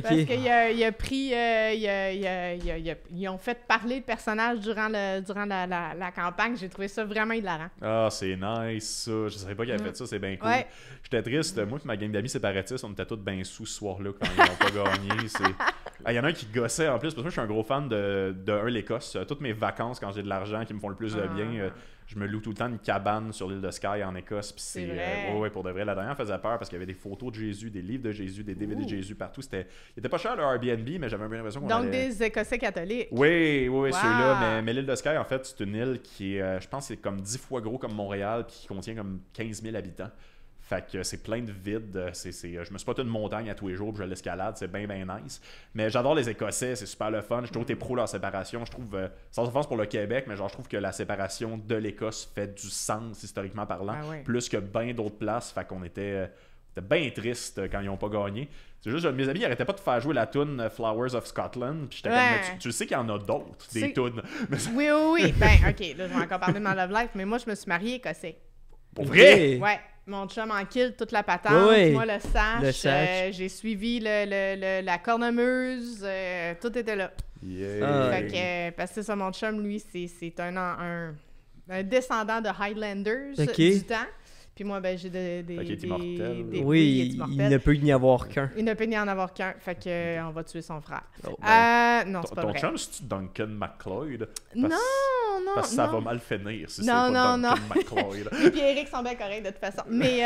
Parce qu'il a, il a pris. Euh, ils ont fait parler le personnage durant, la, campagne. J'ai trouvé ça vraiment hilarant. Ah, c'est nice, ça. Je savais pas qu'il avait mm. fait ça. C'est bien cool. J'étais triste. Moi et ma gang d'amis séparatistes, on était tous bien sous ce soir-là quand ils n'ont pas gagné. Ah, il y en a un qui gossait en plus. Parce que moi, je suis un gros fan de, de l'Écosse. Toutes mes vacances, quand j'ai de l'argent qui me font le plus de ah. bien, euh, je me loue tout le temps une cabane sur l'île de Skye en Écosse. Puis c'est. Euh, ouais, pour de vrai. La dernière, faisait peur parce qu'il y avait des photos de Jésus, des livres de Jésus, des DVD de Jésus partout. C'était, il était pas cher le Airbnb, mais j'avais un peu l'impression qu'on Donc des Écossais catholiques. Oui, oui, wow. ceux-là. Mais, l'île de Skye, en fait, c'est une île qui euh, je pense, c'est comme 10 fois gros comme Montréal, puis qui contient comme 15 000 habitants. Fait que c'est plein de vide. C'est, je me suis pas une montagne à tous les jours, puis je l'escalade, c'est bien, bien nice. Mais j'adore les Écossais, c'est super le fun. Je trouve que t'es pro leur séparation. Je trouve, euh, sans offense pour le Québec, mais genre, je trouve que la séparation de l'Écosse fait du sens, historiquement parlant, ah plus que bien d'autres places. Fait qu'on était. Euh, bien triste quand ils n'ont pas gagné. C'est juste, mes amis, ils arrêtaient pas de faire jouer la tune euh, Flowers of Scotland. Puis tu, sais qu'il y en a d'autres, des tunes. Oui, oui, oui. ben, ok, là, je vais encore parler de ma Love Life, mais moi, je me suis mariée écossais. Pour vrai? Ouais mon chum en kill toute la patente. Moi, le sache, euh, j'ai suivi le, le, le, la cornemuse. Euh, tout était là. Ah, fait que, euh, parce que ça, mon chum, lui, c'est un, un, un descendant de Highlanders du temps. Puis moi, ben, j'ai des. fait des, des oui, il, ne peut y en avoir qu'un. Il ne peut y en avoir qu'un. Fait que, euh, on va tuer son frère. Oh, ben. euh, non, c'est pas vrai. Ton chum, c'est Duncan McLeod. Parce, non, non. Parce que ça va mal finir si non, non, pas Duncan non. Et puis Eric semblait correct de toute façon. Mais,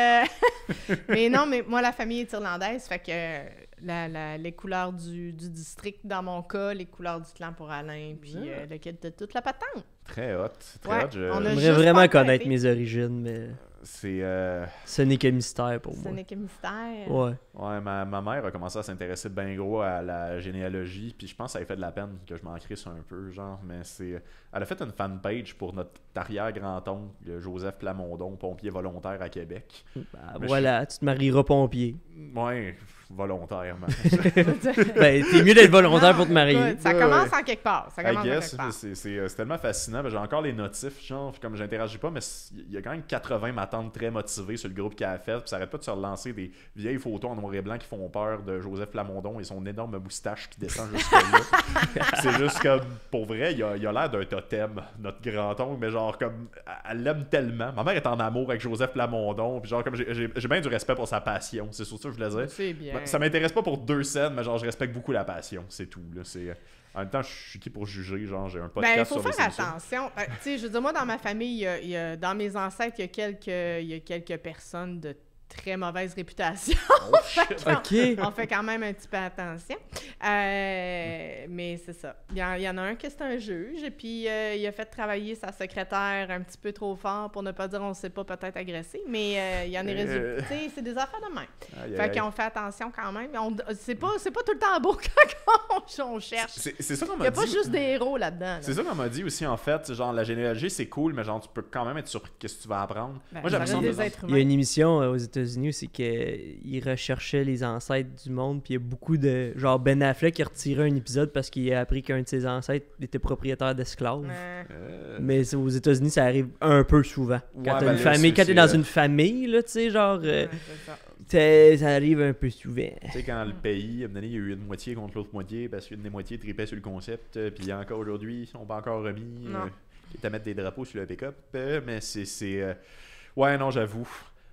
euh, mais non, mais moi, la famille est irlandaise. Fait que la, les couleurs du, du, district dans mon cas, les couleurs du clan pour Alain, puis lequel ah. le as de toute la patente. Très hot. Très ouais, hot. aimerait vraiment connaître mes origines, mais. C'est. Euh, Ce n'est que mystère pour moi. Ce n'est que mystère. Ouais. Ouais, ma, mère a commencé à s'intéresser bien gros à la généalogie, puis je pense que ça a fait de la peine que je m'en crisse un peu, genre, mais c'est. Elle a fait une fanpage pour notre arrière-grand-oncle, Joseph Plamondon, pompier volontaire à Québec. Hmm. Ben, ah, voilà, tu te marieras pompier. Ouais, volontairement. ben, t'es mieux d'être volontaire pour te marier. ça commence en quelque part. c'est tellement fascinant. j'ai encore les notifs, genre, comme j'interagis pas, mais il y a quand même 80 m'attendent très motivés sur le groupe qui a fait. Puis ça arrête pas de se relancer des vieilles photos en noir et blanc qui font peur de Joseph Lamondon et son énorme moustache qui descend jusqu'à là. c'est juste comme, pour vrai, il a l'air d'un totem, notre grand-oncle, mais genre, comme, elle l'aime tellement. Ma mère est en amour avec Joseph Lamondon. genre, comme, j'ai bien du respect pour sa passion. C'est surtout ça que je les dire. C'est bien ça, m'intéresse pas pour deux scènes, mais genre, je respecte beaucoup la passion, c'est tout. Euh, en même temps, je suis qui pour juger, genre, j'ai un ben, podcast de sur Ben, il faut faire attention. tu sais, je veux dire, moi, dans ma famille, dans mes ancêtres, il y, a y a quelques personnes de très mauvaise réputation. Oh, on, fait quand même un petit peu attention. Euh, mais c'est ça. Il y, en, a un qui est un juge, et puis euh, il a fait travailler sa secrétaire un petit peu trop fort pour ne pas dire on ne s'est pas peut-être agressé, mais euh, il y en est résultats. C'est des affaires de même. fait qu'on fait attention quand même. C'est pas, pas tout le temps beau quand on, cherche. C'est ça m'a dit. Il n'y a pas juste des héros là-dedans. C'est ça qu'on m'a dit aussi, en fait. Genre, la généalogie, c'est cool, mais genre, tu peux quand même être surpris quest ce que tu vas apprendre. Ben, Moi, j'avais Il y a une émission aux États c'est qu'ils recherchaient les ancêtres du monde, puis il y a beaucoup de. Genre Ben Affleck qui a retiré un épisode parce qu'il a appris qu'un de ses ancêtres était propriétaire d'esclaves. Euh. Mais aux États-Unis, ça arrive un peu souvent. Quand tu ben t'es dans euh, une famille, là, tu sais, genre. Euh, ça. arrive un peu souvent. Tu sais, quand le pays, il y a eu une moitié contre l'autre moitié, parce qu'une des moitiés tripait sur le concept, puis encore aujourd'hui, ils sont pas encore remis. est à mettre des drapeaux sur le pick-up, mais c'est. Ouais, non, j'avoue.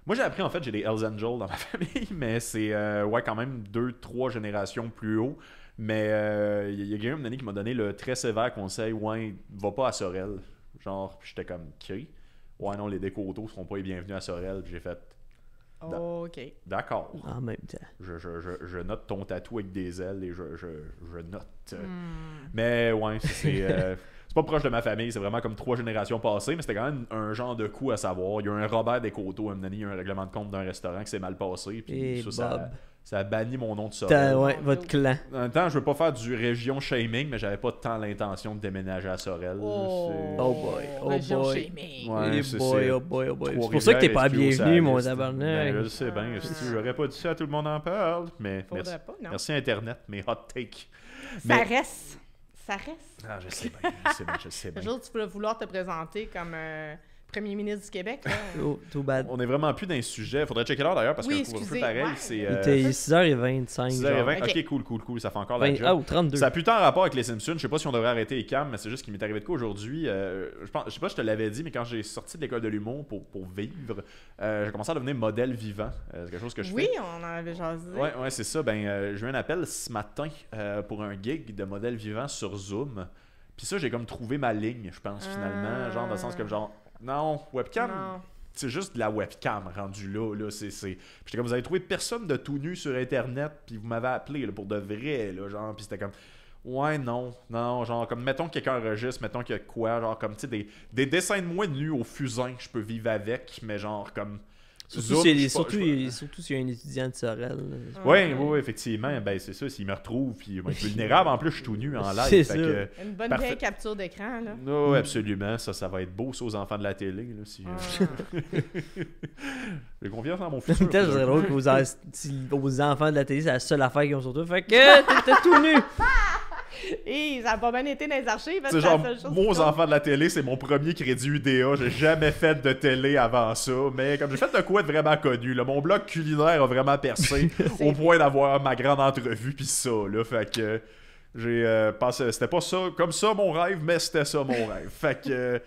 Moi, j'ai appris, en fait, j'ai des Hells Angels dans ma famille, mais c'est euh, ouais, quand même deux, trois générations plus haut. Mais il euh, y a quelqu'un qui m'a donné le très sévère conseil Ouais, va pas à Sorel. Genre, j'étais comme, cri Ouais, non, les décos auto seront pas les bienvenus à Sorel. j'ai fait, oh, OK. D'accord. Ah, je, note ton tatou avec des ailes et je, note. Hmm. Mais ouais, c'est. Euh, pas proche de ma famille, c'est vraiment comme trois générations passées, mais c'était quand même un genre de coup à savoir. Il y a un Robert des Coteaux, un il y a un règlement de compte d'un restaurant qui s'est mal passé, puis ça, ça, banni mon nom de Sorel. Ouais, votre clan. En même temps, je veux pas faire du région shaming, mais j'avais pas tant l'intention de déménager à Sorel. Oh, oh, oh, oh boy, oh boy. Shaming. Ouais, boy, oh boy, oh boy. C'est pour ça que t'es pas bienvenu, mon tabarnak. Ben, je sais bien, ah. aurais pas dit ça, tout le monde en parle, mais merci, Internet, mes hot takes. Ça reste ça reste. Ah, je sais bien, je sais bien, je sais bien. Un jour tu peux vouloir te présenter comme euh, premier ministre du Québec. Oh, on est vraiment plus dans le sujet. Faudrait checker l'heure d'ailleurs parce oui, que c'est pareil. C'est, euh... Il était 6h25. 6h20. ok, cool, cool, cool. Ça fait encore la Ah, ou 32. Ça a plus en rapport avec les Simpsons. Je ne sais pas si on devrait arrêter les cams, mais c'est juste qu'il m'est arrivé de quoi aujourd'hui. Euh, je, ne sais pas, si je te l'avais dit, mais quand j'ai sorti de l'école de l'humour pour, pour vivre, euh, j'ai commencé à devenir modèle vivant. Euh, c'est quelque chose que je oui, fais. Oui, on en avait jasé. Ouais, ouais c'est ça. Ben, j'ai eu un appel ce matin pour un gig de modèle vivant sur Zoom. Puis ça, j'ai comme trouvé ma ligne, je pense, finalement. Ah. Genre, dans le sens comme genre, non, webcam. C'est juste de la webcam rendue là. là c'est, c'est... J'étais comme, vous avez trouvé personne de tout nu sur Internet, puis vous m'avez appelé pour de vrai. Là, genre, puis c'était comme, Ouais, non. Non, genre, comme, mettons que quelqu'un enregistre, mettons que quoi, genre, comme, tu sais, des, des, dessins de moi nus au fusain que je peux vivre avec, mais genre, comme, Surtout, s'il y a une étudiante Sorel. Oui, ouais, effectivement. Ben, c'est ça, s'il me retrouve, puis je suis vulnérable. En plus, je suis tout nu en live. Fait que, une bonne parfa... capture d'écran. Non, mm. absolument. Ça, ça va être beau, ça, aux enfants de la télé. Là, si, ah. J'ai confiance en mon futur. C'est peut-être drôle que vos enfants de la télé, c'est la seule affaire qu'ils ont sur toi. Fait que t'étais tout nu. Et ça a pas bien été dans les archives. C'est genre, Moi, enfants de la télé, c'est mon premier crédit UDA. J'ai jamais fait de télé avant ça. Mais comme j'ai fait de quoi être vraiment connu, mon blog culinaire a vraiment percé au point d'avoir ma grande entrevue, puis ça. Là, fait que j'ai euh, passé. C'était pas ça comme ça mon rêve, mais c'était ça mon rêve. Fait que. Euh,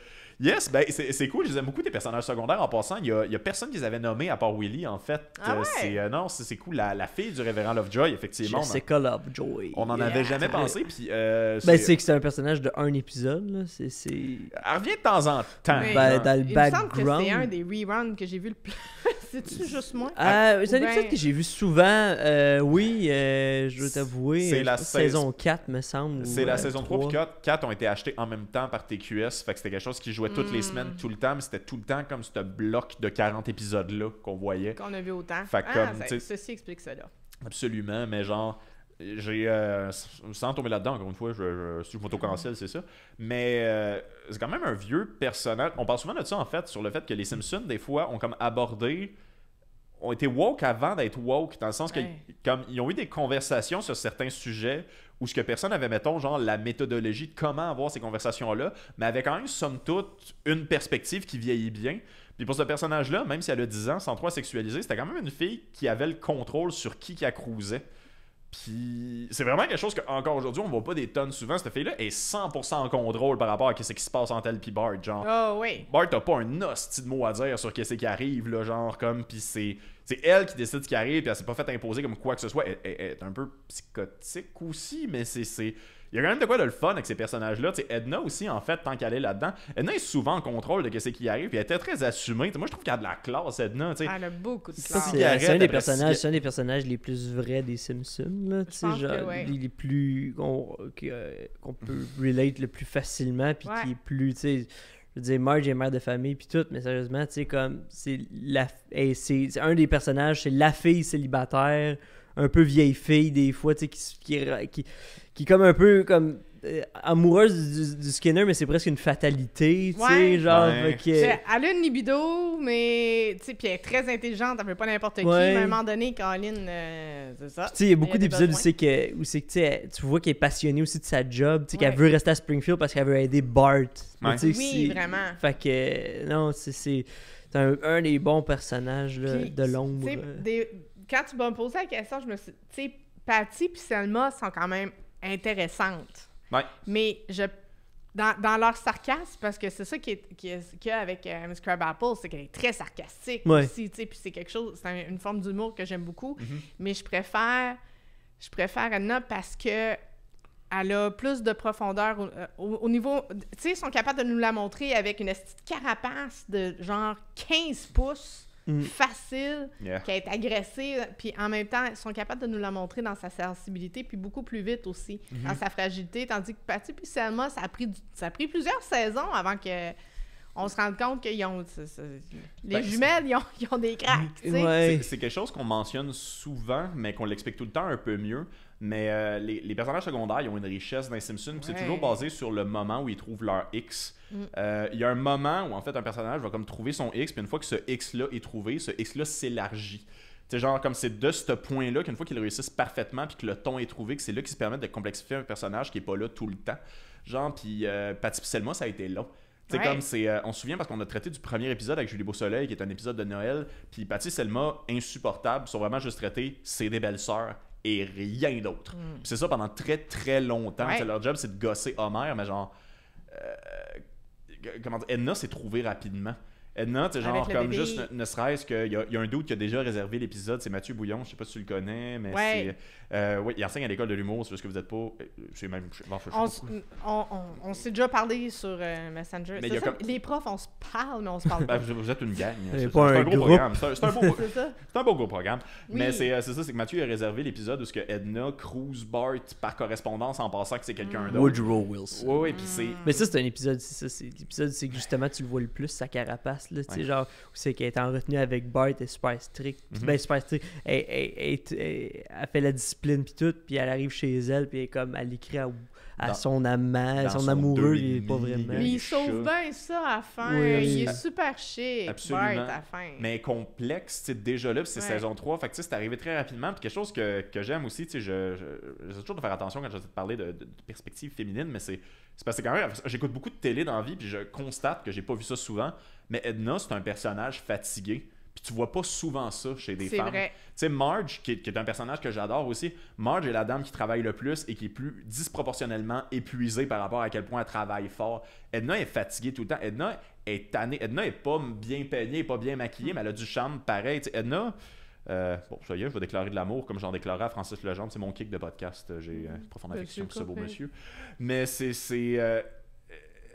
Yes, ben, c'est cool. j'aime beaucoup, tes personnages secondaires. En passant, il y a, y a, personne qu'ils avaient nommé à part Willy, en fait. Ah ouais? Euh, c'est euh, non, c'est cool. La, la, fille du révérend Lovejoy, effectivement. C'est c'est Lovejoy. On n'en avait jamais pensé. Euh, ben, c'est que c'est un personnage de un épisode. Là. Elle revient de temps en temps. Ben, dans le il Me semble que c'est un des reruns que j'ai vu le plus. C'est-tu juste moi? Euh, c'est un épisode ben- que j'ai vu souvent. oui, je veux t'avouer. C'est la saison 4, me semble. C'est la saison 3 et 4, 4 ont été achetés en même temps par TQS. Fait que c'était quelque chose qui jouait toutes les semaines, hmm. tout le temps, mais c'était tout le temps comme ce bloc de 40 épisodes-là qu'on voyait. Qu'on a vu autant. Ah, ceci explique cela. Absolument, mais genre, j'ai euh, sans tomber là-dedans encore une fois je, suis m'auto-cancel c'est ça mais euh, c'est quand même un vieux personnage on parle souvent de ça en fait sur le fait que les Simpsons des fois ont comme abordé ont été woke avant d'être woke dans le sens que comme ils ont eu des conversations sur certains sujets où ce que personne avait, mettons, genre la méthodologie de comment avoir ces conversations-là, mais avait quand même, somme toute, une perspective qui vieillit bien. Puis pour ce personnage-là, même si elle a 10 ans, sans trop sexualiser, c'était quand même une fille qui avait le contrôle sur qui qu'elle cruisait. Pis... c'est vraiment quelque chose qu'encore aujourd'hui, on voit pas des tonnes souvent. Cette fille-là est 100% en contrôle par rapport à ce qui se passe entre elle et Bart. Genre, oh, oui. Bart t'as pas un hostie de mot à dire sur ce qui arrive, là, genre, comme, pis c'est. C'est elle qui décide ce qui arrive, puis elle s'est pas fait imposer comme quoi que ce soit. elle est un peu psychotique aussi, mais c'est il y a quand même de quoi de le fun avec ces personnages-là. Edna aussi, en fait, tant qu'elle est là-dedans, Edna est souvent en contrôle de ce qui arrive, puis elle était très assumée. moi, je trouve qu'elle a de la classe, Edna. T'sais. Elle a beaucoup de classe. C'est un, des personnages, c'est un des personnages les plus vrais des Simpsons. Là, genre, les, plus. qu'on peut relate le plus facilement, puis qui est plus. je veux dire, Marge est mère de famille, puis tout, mais sérieusement, comme, c'est la... c'est un des personnages, c'est la fille célibataire un peu vieille fille des fois, tu qui, qui, est comme un peu comme euh, amoureuse du, Skinner, mais c'est presque une fatalité, tu sais, genre. Elle a une libido, mais tu sais, elle est très intelligente, elle veut pas n'importe qui. à un moment donné, Caroline euh, c'est ça. Tu sais, il y a beaucoup d'épisodes où c'est que, tu vois qu'elle est passionnée aussi de sa job, tu qu'elle veut rester à Springfield parce qu'elle veut aider Bart. Oui, vraiment. Fait que non, c'est un, des bons personnages de l'ombre quand tu m'as posé la question, je me suis tu sais, Patty puis Selma sont quand même intéressantes. Ouais. Mais je dans, dans, leur sarcasme, parce que c'est ça qu'il qui est, y a avec euh, Miss Crabapple, c'est qu'elle est très sarcastique aussi, tu sais, puis c'est quelque chose, c'est une forme d'humour que j'aime beaucoup, mm-hmm. mais je préfère, je préfère Anna parce que elle a plus de profondeur au, euh, niveau, tu sais, ils sont capables de nous la montrer avec une petite carapace de genre 15 pouces, Mm. facile qui qu'à être agressé. Puis en même temps, ils sont capables de nous la montrer dans sa sensibilité, puis beaucoup plus vite aussi, mm-hmm. dans sa fragilité. Tandis que Patty puis Selma, ça a pris, ça pris plusieurs saisons avant que on se rende compte qu'ils ont. les ben, jumelles, ils ont, des cracks. C'est quelque chose qu'on mentionne souvent, mais qu'on l'explique tout le temps un peu mieux. Mais euh, les, personnages secondaires, ils ont une richesse dans les Simpsons, c'est toujours basé sur le moment où ils trouvent leur X. Mm. Euh, il y a un moment où en fait un personnage va comme trouver son X, puis une fois que ce X-là est trouvé, ce X-là s'élargit. C'est genre comme c'est de ce point-là qu'une fois qu'ils réussissent parfaitement, puis que le ton est trouvé, que c'est là qu'ils se permettent de complexifier un personnage qui est pas là tout le temps. Genre, puis euh, Patty Selma, ça a été long. C'est comme c'est on se souvient parce qu'on a traité du premier épisode avec Julie Beausoleil qui est un épisode de Noël puis Patty Selma insupportable sont vraiment juste traités c'est des belles sœurs et rien d'autre. Mm. C'est ça pendant très très longtemps. Leur job, c'est de gosser Homer, mais genre. Euh, comment dire, Edna s'est trouvée rapidement. Edna, c'est genre, comme juste, ne, serait-ce qu'il y, a un doute qui a déjà réservé l'épisode, c'est Mathieu Bouillon, je sais pas si tu le connais, mais c'est... Euh, oui, il enseigne à l'école de l'humour, c'est parce que vous êtes pas. Euh, c'est même. je on, on, on, s'est déjà parlé sur euh, Messenger. Les profs, on se parle, mais on se parle pas. Ben, vous êtes une gang. Hein, c'est un, un, gros programme. C'est un, beau... un beau gros programme. Mais euh, c'est ça, c'est que Mathieu a réservé l'épisode où ce que Edna cruise Bart par correspondance en pensant que c'est quelqu'un hmm. d'autre. Woodrow Wilson. Oui, oui, puis c'est. Hmm. Mais ça, c'est un épisode. L'épisode, c'est que justement, tu le vois le plus, sa carapace, là, tu sais, genre, où c'est qu'elle est en retenue avec Bart, et Spice super mm-hmm. Ben, super Trick Elle, fait la discipline discipline, puis tout, puis elle arrive chez elle, puis elle, comme, elle écrit à, à son amant, son, amoureux, il est pas vraiment. Euh, il sauve bien ça à fin. Il est super chic, Mais complexe, c'est déjà là, c'est saison 3. Fait que c'est arrivé très rapidement. Puis quelque chose que, j'aime aussi, tu sais, j'essaie je, toujours de faire attention quand je de parler de, perspective féminine, mais c'est parce que quand même, j'écoute beaucoup de télé dans la vie, puis je constate que j'ai pas vu ça souvent. Mais Edna, c'est un personnage fatigué puis tu vois pas souvent ça chez des femmes. Tu sais, Marge, qui est, un personnage que j'adore aussi, Marge est la dame qui travaille le plus et qui est plus disproportionnellement épuisée par rapport à quel point elle travaille fort. Edna est fatiguée tout le temps. Edna est tannée. Edna est pas bien peignée, pas bien maquillée, mais elle a du charme pareil. Edna. Euh, bon, ça y je vais déclarer de l'amour comme j'en déclarais à Francis Legendre. C'est mon kick de podcast. J'ai euh, une profonde affection pour ce beau monsieur. Mais c'est. c'est euh,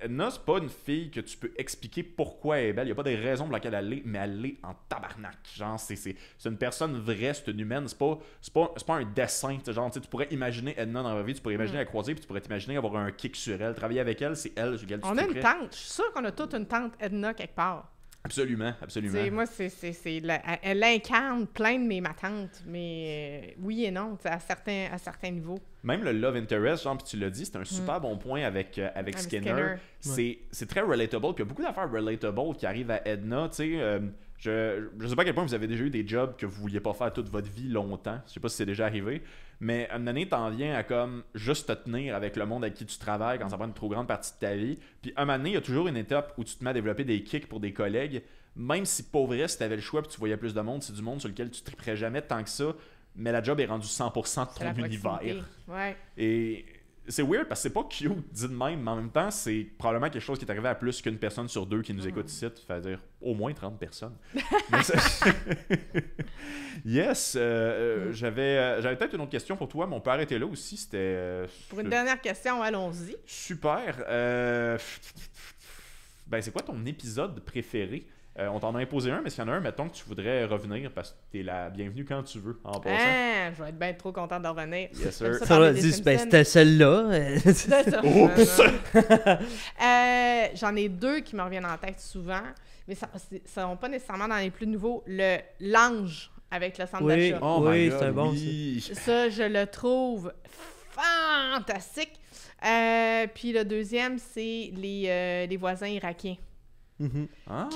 Edna, c'est pas une fille que tu peux expliquer pourquoi elle est belle. Il n'y a pas de raison pour laquelle elle est, mais elle est en tabarnak. Genre, c'est, une personne vraie, c'est une humaine. C'est pas, pas, un dessin. Genre, tu pourrais imaginer Edna dans la vie, tu pourrais imaginer hmm. la croiser, puis tu pourrais t'imaginer avoir un kick sur elle. Travailler avec elle, c'est elle sur laquelle On a une tante. Je suis sûr qu'on a toute une tante Edna quelque part. Absolument, absolument. moi, c'est, c'est, elle incarne plein de mes matantes, mais euh, oui et non, à certains, à certains niveaux. Même le love interest, genre, puis tu l'as dit, c'est un super mm. bon point euh, avec, avec, Skinner. Skinner. C'est très relatable, il y a beaucoup d'affaires relatable qui arrivent à Edna, tu sais. Euh, je ne sais pas à quel point vous avez déjà eu des jobs que vous vouliez pas faire toute votre vie longtemps. Je sais pas si c'est déjà arrivé. Mais à un moment donné, t'en viens à comme juste te tenir avec le monde avec qui tu travailles quand ça prend une trop grande partie de ta vie. Puis à un moment donné, il y a toujours une étape où tu te mets à développer des kicks pour des collègues. Même si pauvre si t'avais le choix et tu voyais plus de monde, c'est du monde sur lequel tu triperais jamais tant que ça. Mais la job est rendue 100% trop ton univers. Ouais. Et c'est weird parce que c'est pas cute dit de même, mais en même temps, c'est probablement quelque chose qui est arrivé à plus qu'une personne sur deux qui nous écoute hmm. ici, c'est-à-dire au moins 30 personnes. yes, euh, euh, hmm. j'avais, euh, j'avais peut-être une autre question pour toi, mais on peut arrêter là aussi. C'était. Pour une dernière question, allons-y. Super. Ben, c'est quoi ton épisode préféré? Euh, on t'en a imposé un, mais s'il y en a un, mettons que tu voudrais revenir parce que t'es la bienvenue quand tu veux, en passant. Ah, je vais être bien trop content d'en revenir. Yes, sir. Ça, ça ben, c'était celle-là. Oups! Euh, j'en ai deux qui me reviennent en tête souvent, mais ça ne sont pas nécessairement dans les plus nouveaux. Le L'Ange avec le centre oui, d'achat. Oh oui, c'est bon. Ça. je le trouve fantastique. Euh, puis le deuxième, c'est les, les voisins irakiens que, mm-hmm. ah!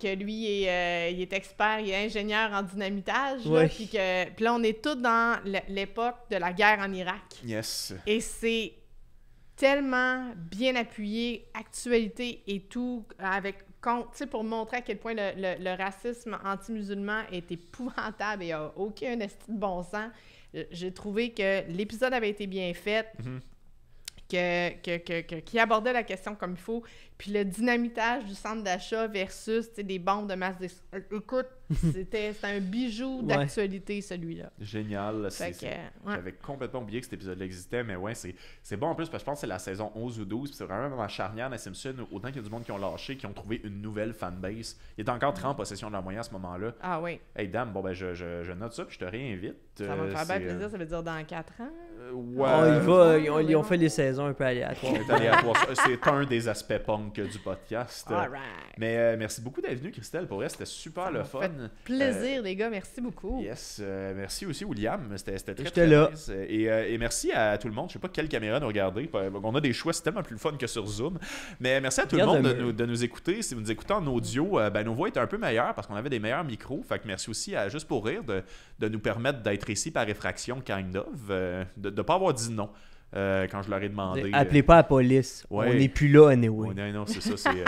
que, lui, est, euh, il est expert, il est ingénieur en dynamitage. puis, que, là, on est tout dans l'époque de la guerre en Irak. Yes. Et c'est tellement bien appuyé, actualité et tout, avec pour montrer à quel point le, racisme anti-musulman est épouvantable et a aucun esti de bon sens. Euh, j'ai trouvé que l'épisode avait été bien fait. Mm-hmm que, qui abordait la question comme il faut. Puis le dynamitage du centre d'achat versus des bombes de masse euh, Écoute, c'était un bijou d'actualité, celui-là. Génial. J'avais complètement oublié que cet épisode existait, mais ouais, c'est bon en plus parce que je pense que c'est la saison 11 ou 12. C'est vraiment dans la charnière de Simpson. Autant qu'il y a du monde qui ont lâché, qui ont trouvé une nouvelle fanbase. Il est encore très en mm. possession de la moyenne à ce moment-là. Ah oui. Hey, dame, bon, ben, je, je, note ça puis je te réinvite. Ça va me euh, faire euh, plaisir, ça veut dire dans 4 ans. Euh, ah, on va, ils, ont, fait les saisons un peu aléatoires. C'est un des aspects punk du podcast. Mais euh, merci beaucoup d'être venu, Christelle. Pour vrai, c'était super le fun. plaisir, euh, les gars. Merci beaucoup. Yes. merci aussi, William. C'était très, très là. Et, et, merci à tout le monde. Je sais pas quelle caméra nous regarder. On a des choix, c'est tellement plus fun que sur Zoom. Mais merci à tout le monde de nous, écouter. Si vous nous écoutez en audio, ben, nos voix étaient un peu meilleures parce qu'on avait des meilleurs micros. Fait que merci aussi à Juste pour Rire de, de nous permettre d'être ici par effraction, kind of. De, ne pas avoir dit non. Euh, quand je leur ai demandé. Appelez pas la police. On n'est plus là, anyway. non, non, c'est ça, c'est euh,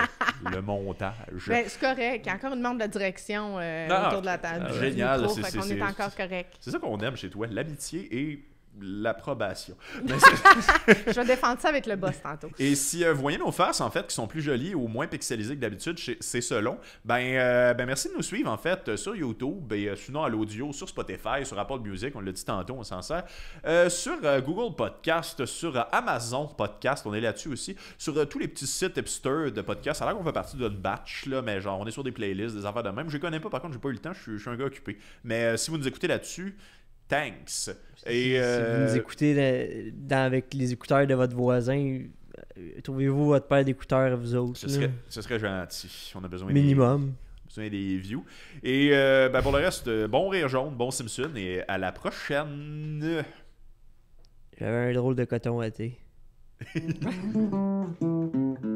le montage. Ben, c'est correct. Il y a encore une demande de la direction euh, ah, autour de la table. génial, c'est ça. On est encore correct. C'est ça qu'on aime chez toi, l'amitié et l'approbation. je vais défendre ça avec le boss tantôt. Et si euh, vous voyez nos faces, en fait, qui sont plus jolies ou moins pixelisées que d'habitude, c'est selon, ben, euh, ben, merci de nous suivre, en fait, sur YouTube et euh, sinon à l'audio, sur Spotify, sur Apple Music, on l'a dit tantôt, on s'en sert, sur Google Podcast, sur Amazon Podcast, on est là-dessus aussi, sur tous les petits sites hipsters de podcast. Alors qu'on fait partie d'un batch, là, mais genre, on est sur des playlists, des affaires de même. Je connais pas, par contre, j'ai pas eu le temps, je suis un gars occupé. Mais si vous nous écoutez là-dessus, Thanks. Et, Si euh, vous écoutez avec les écouteurs de votre voisin, euh, trouvez-vous votre paire d'écouteurs vous autres. Ce serait, serait, gentil. On a besoin Minimum. Des, besoin des views. Et euh, ben, pour le reste, bon rire jaune, bon Simpson et à la prochaine. J'avais un drôle de coton à thé.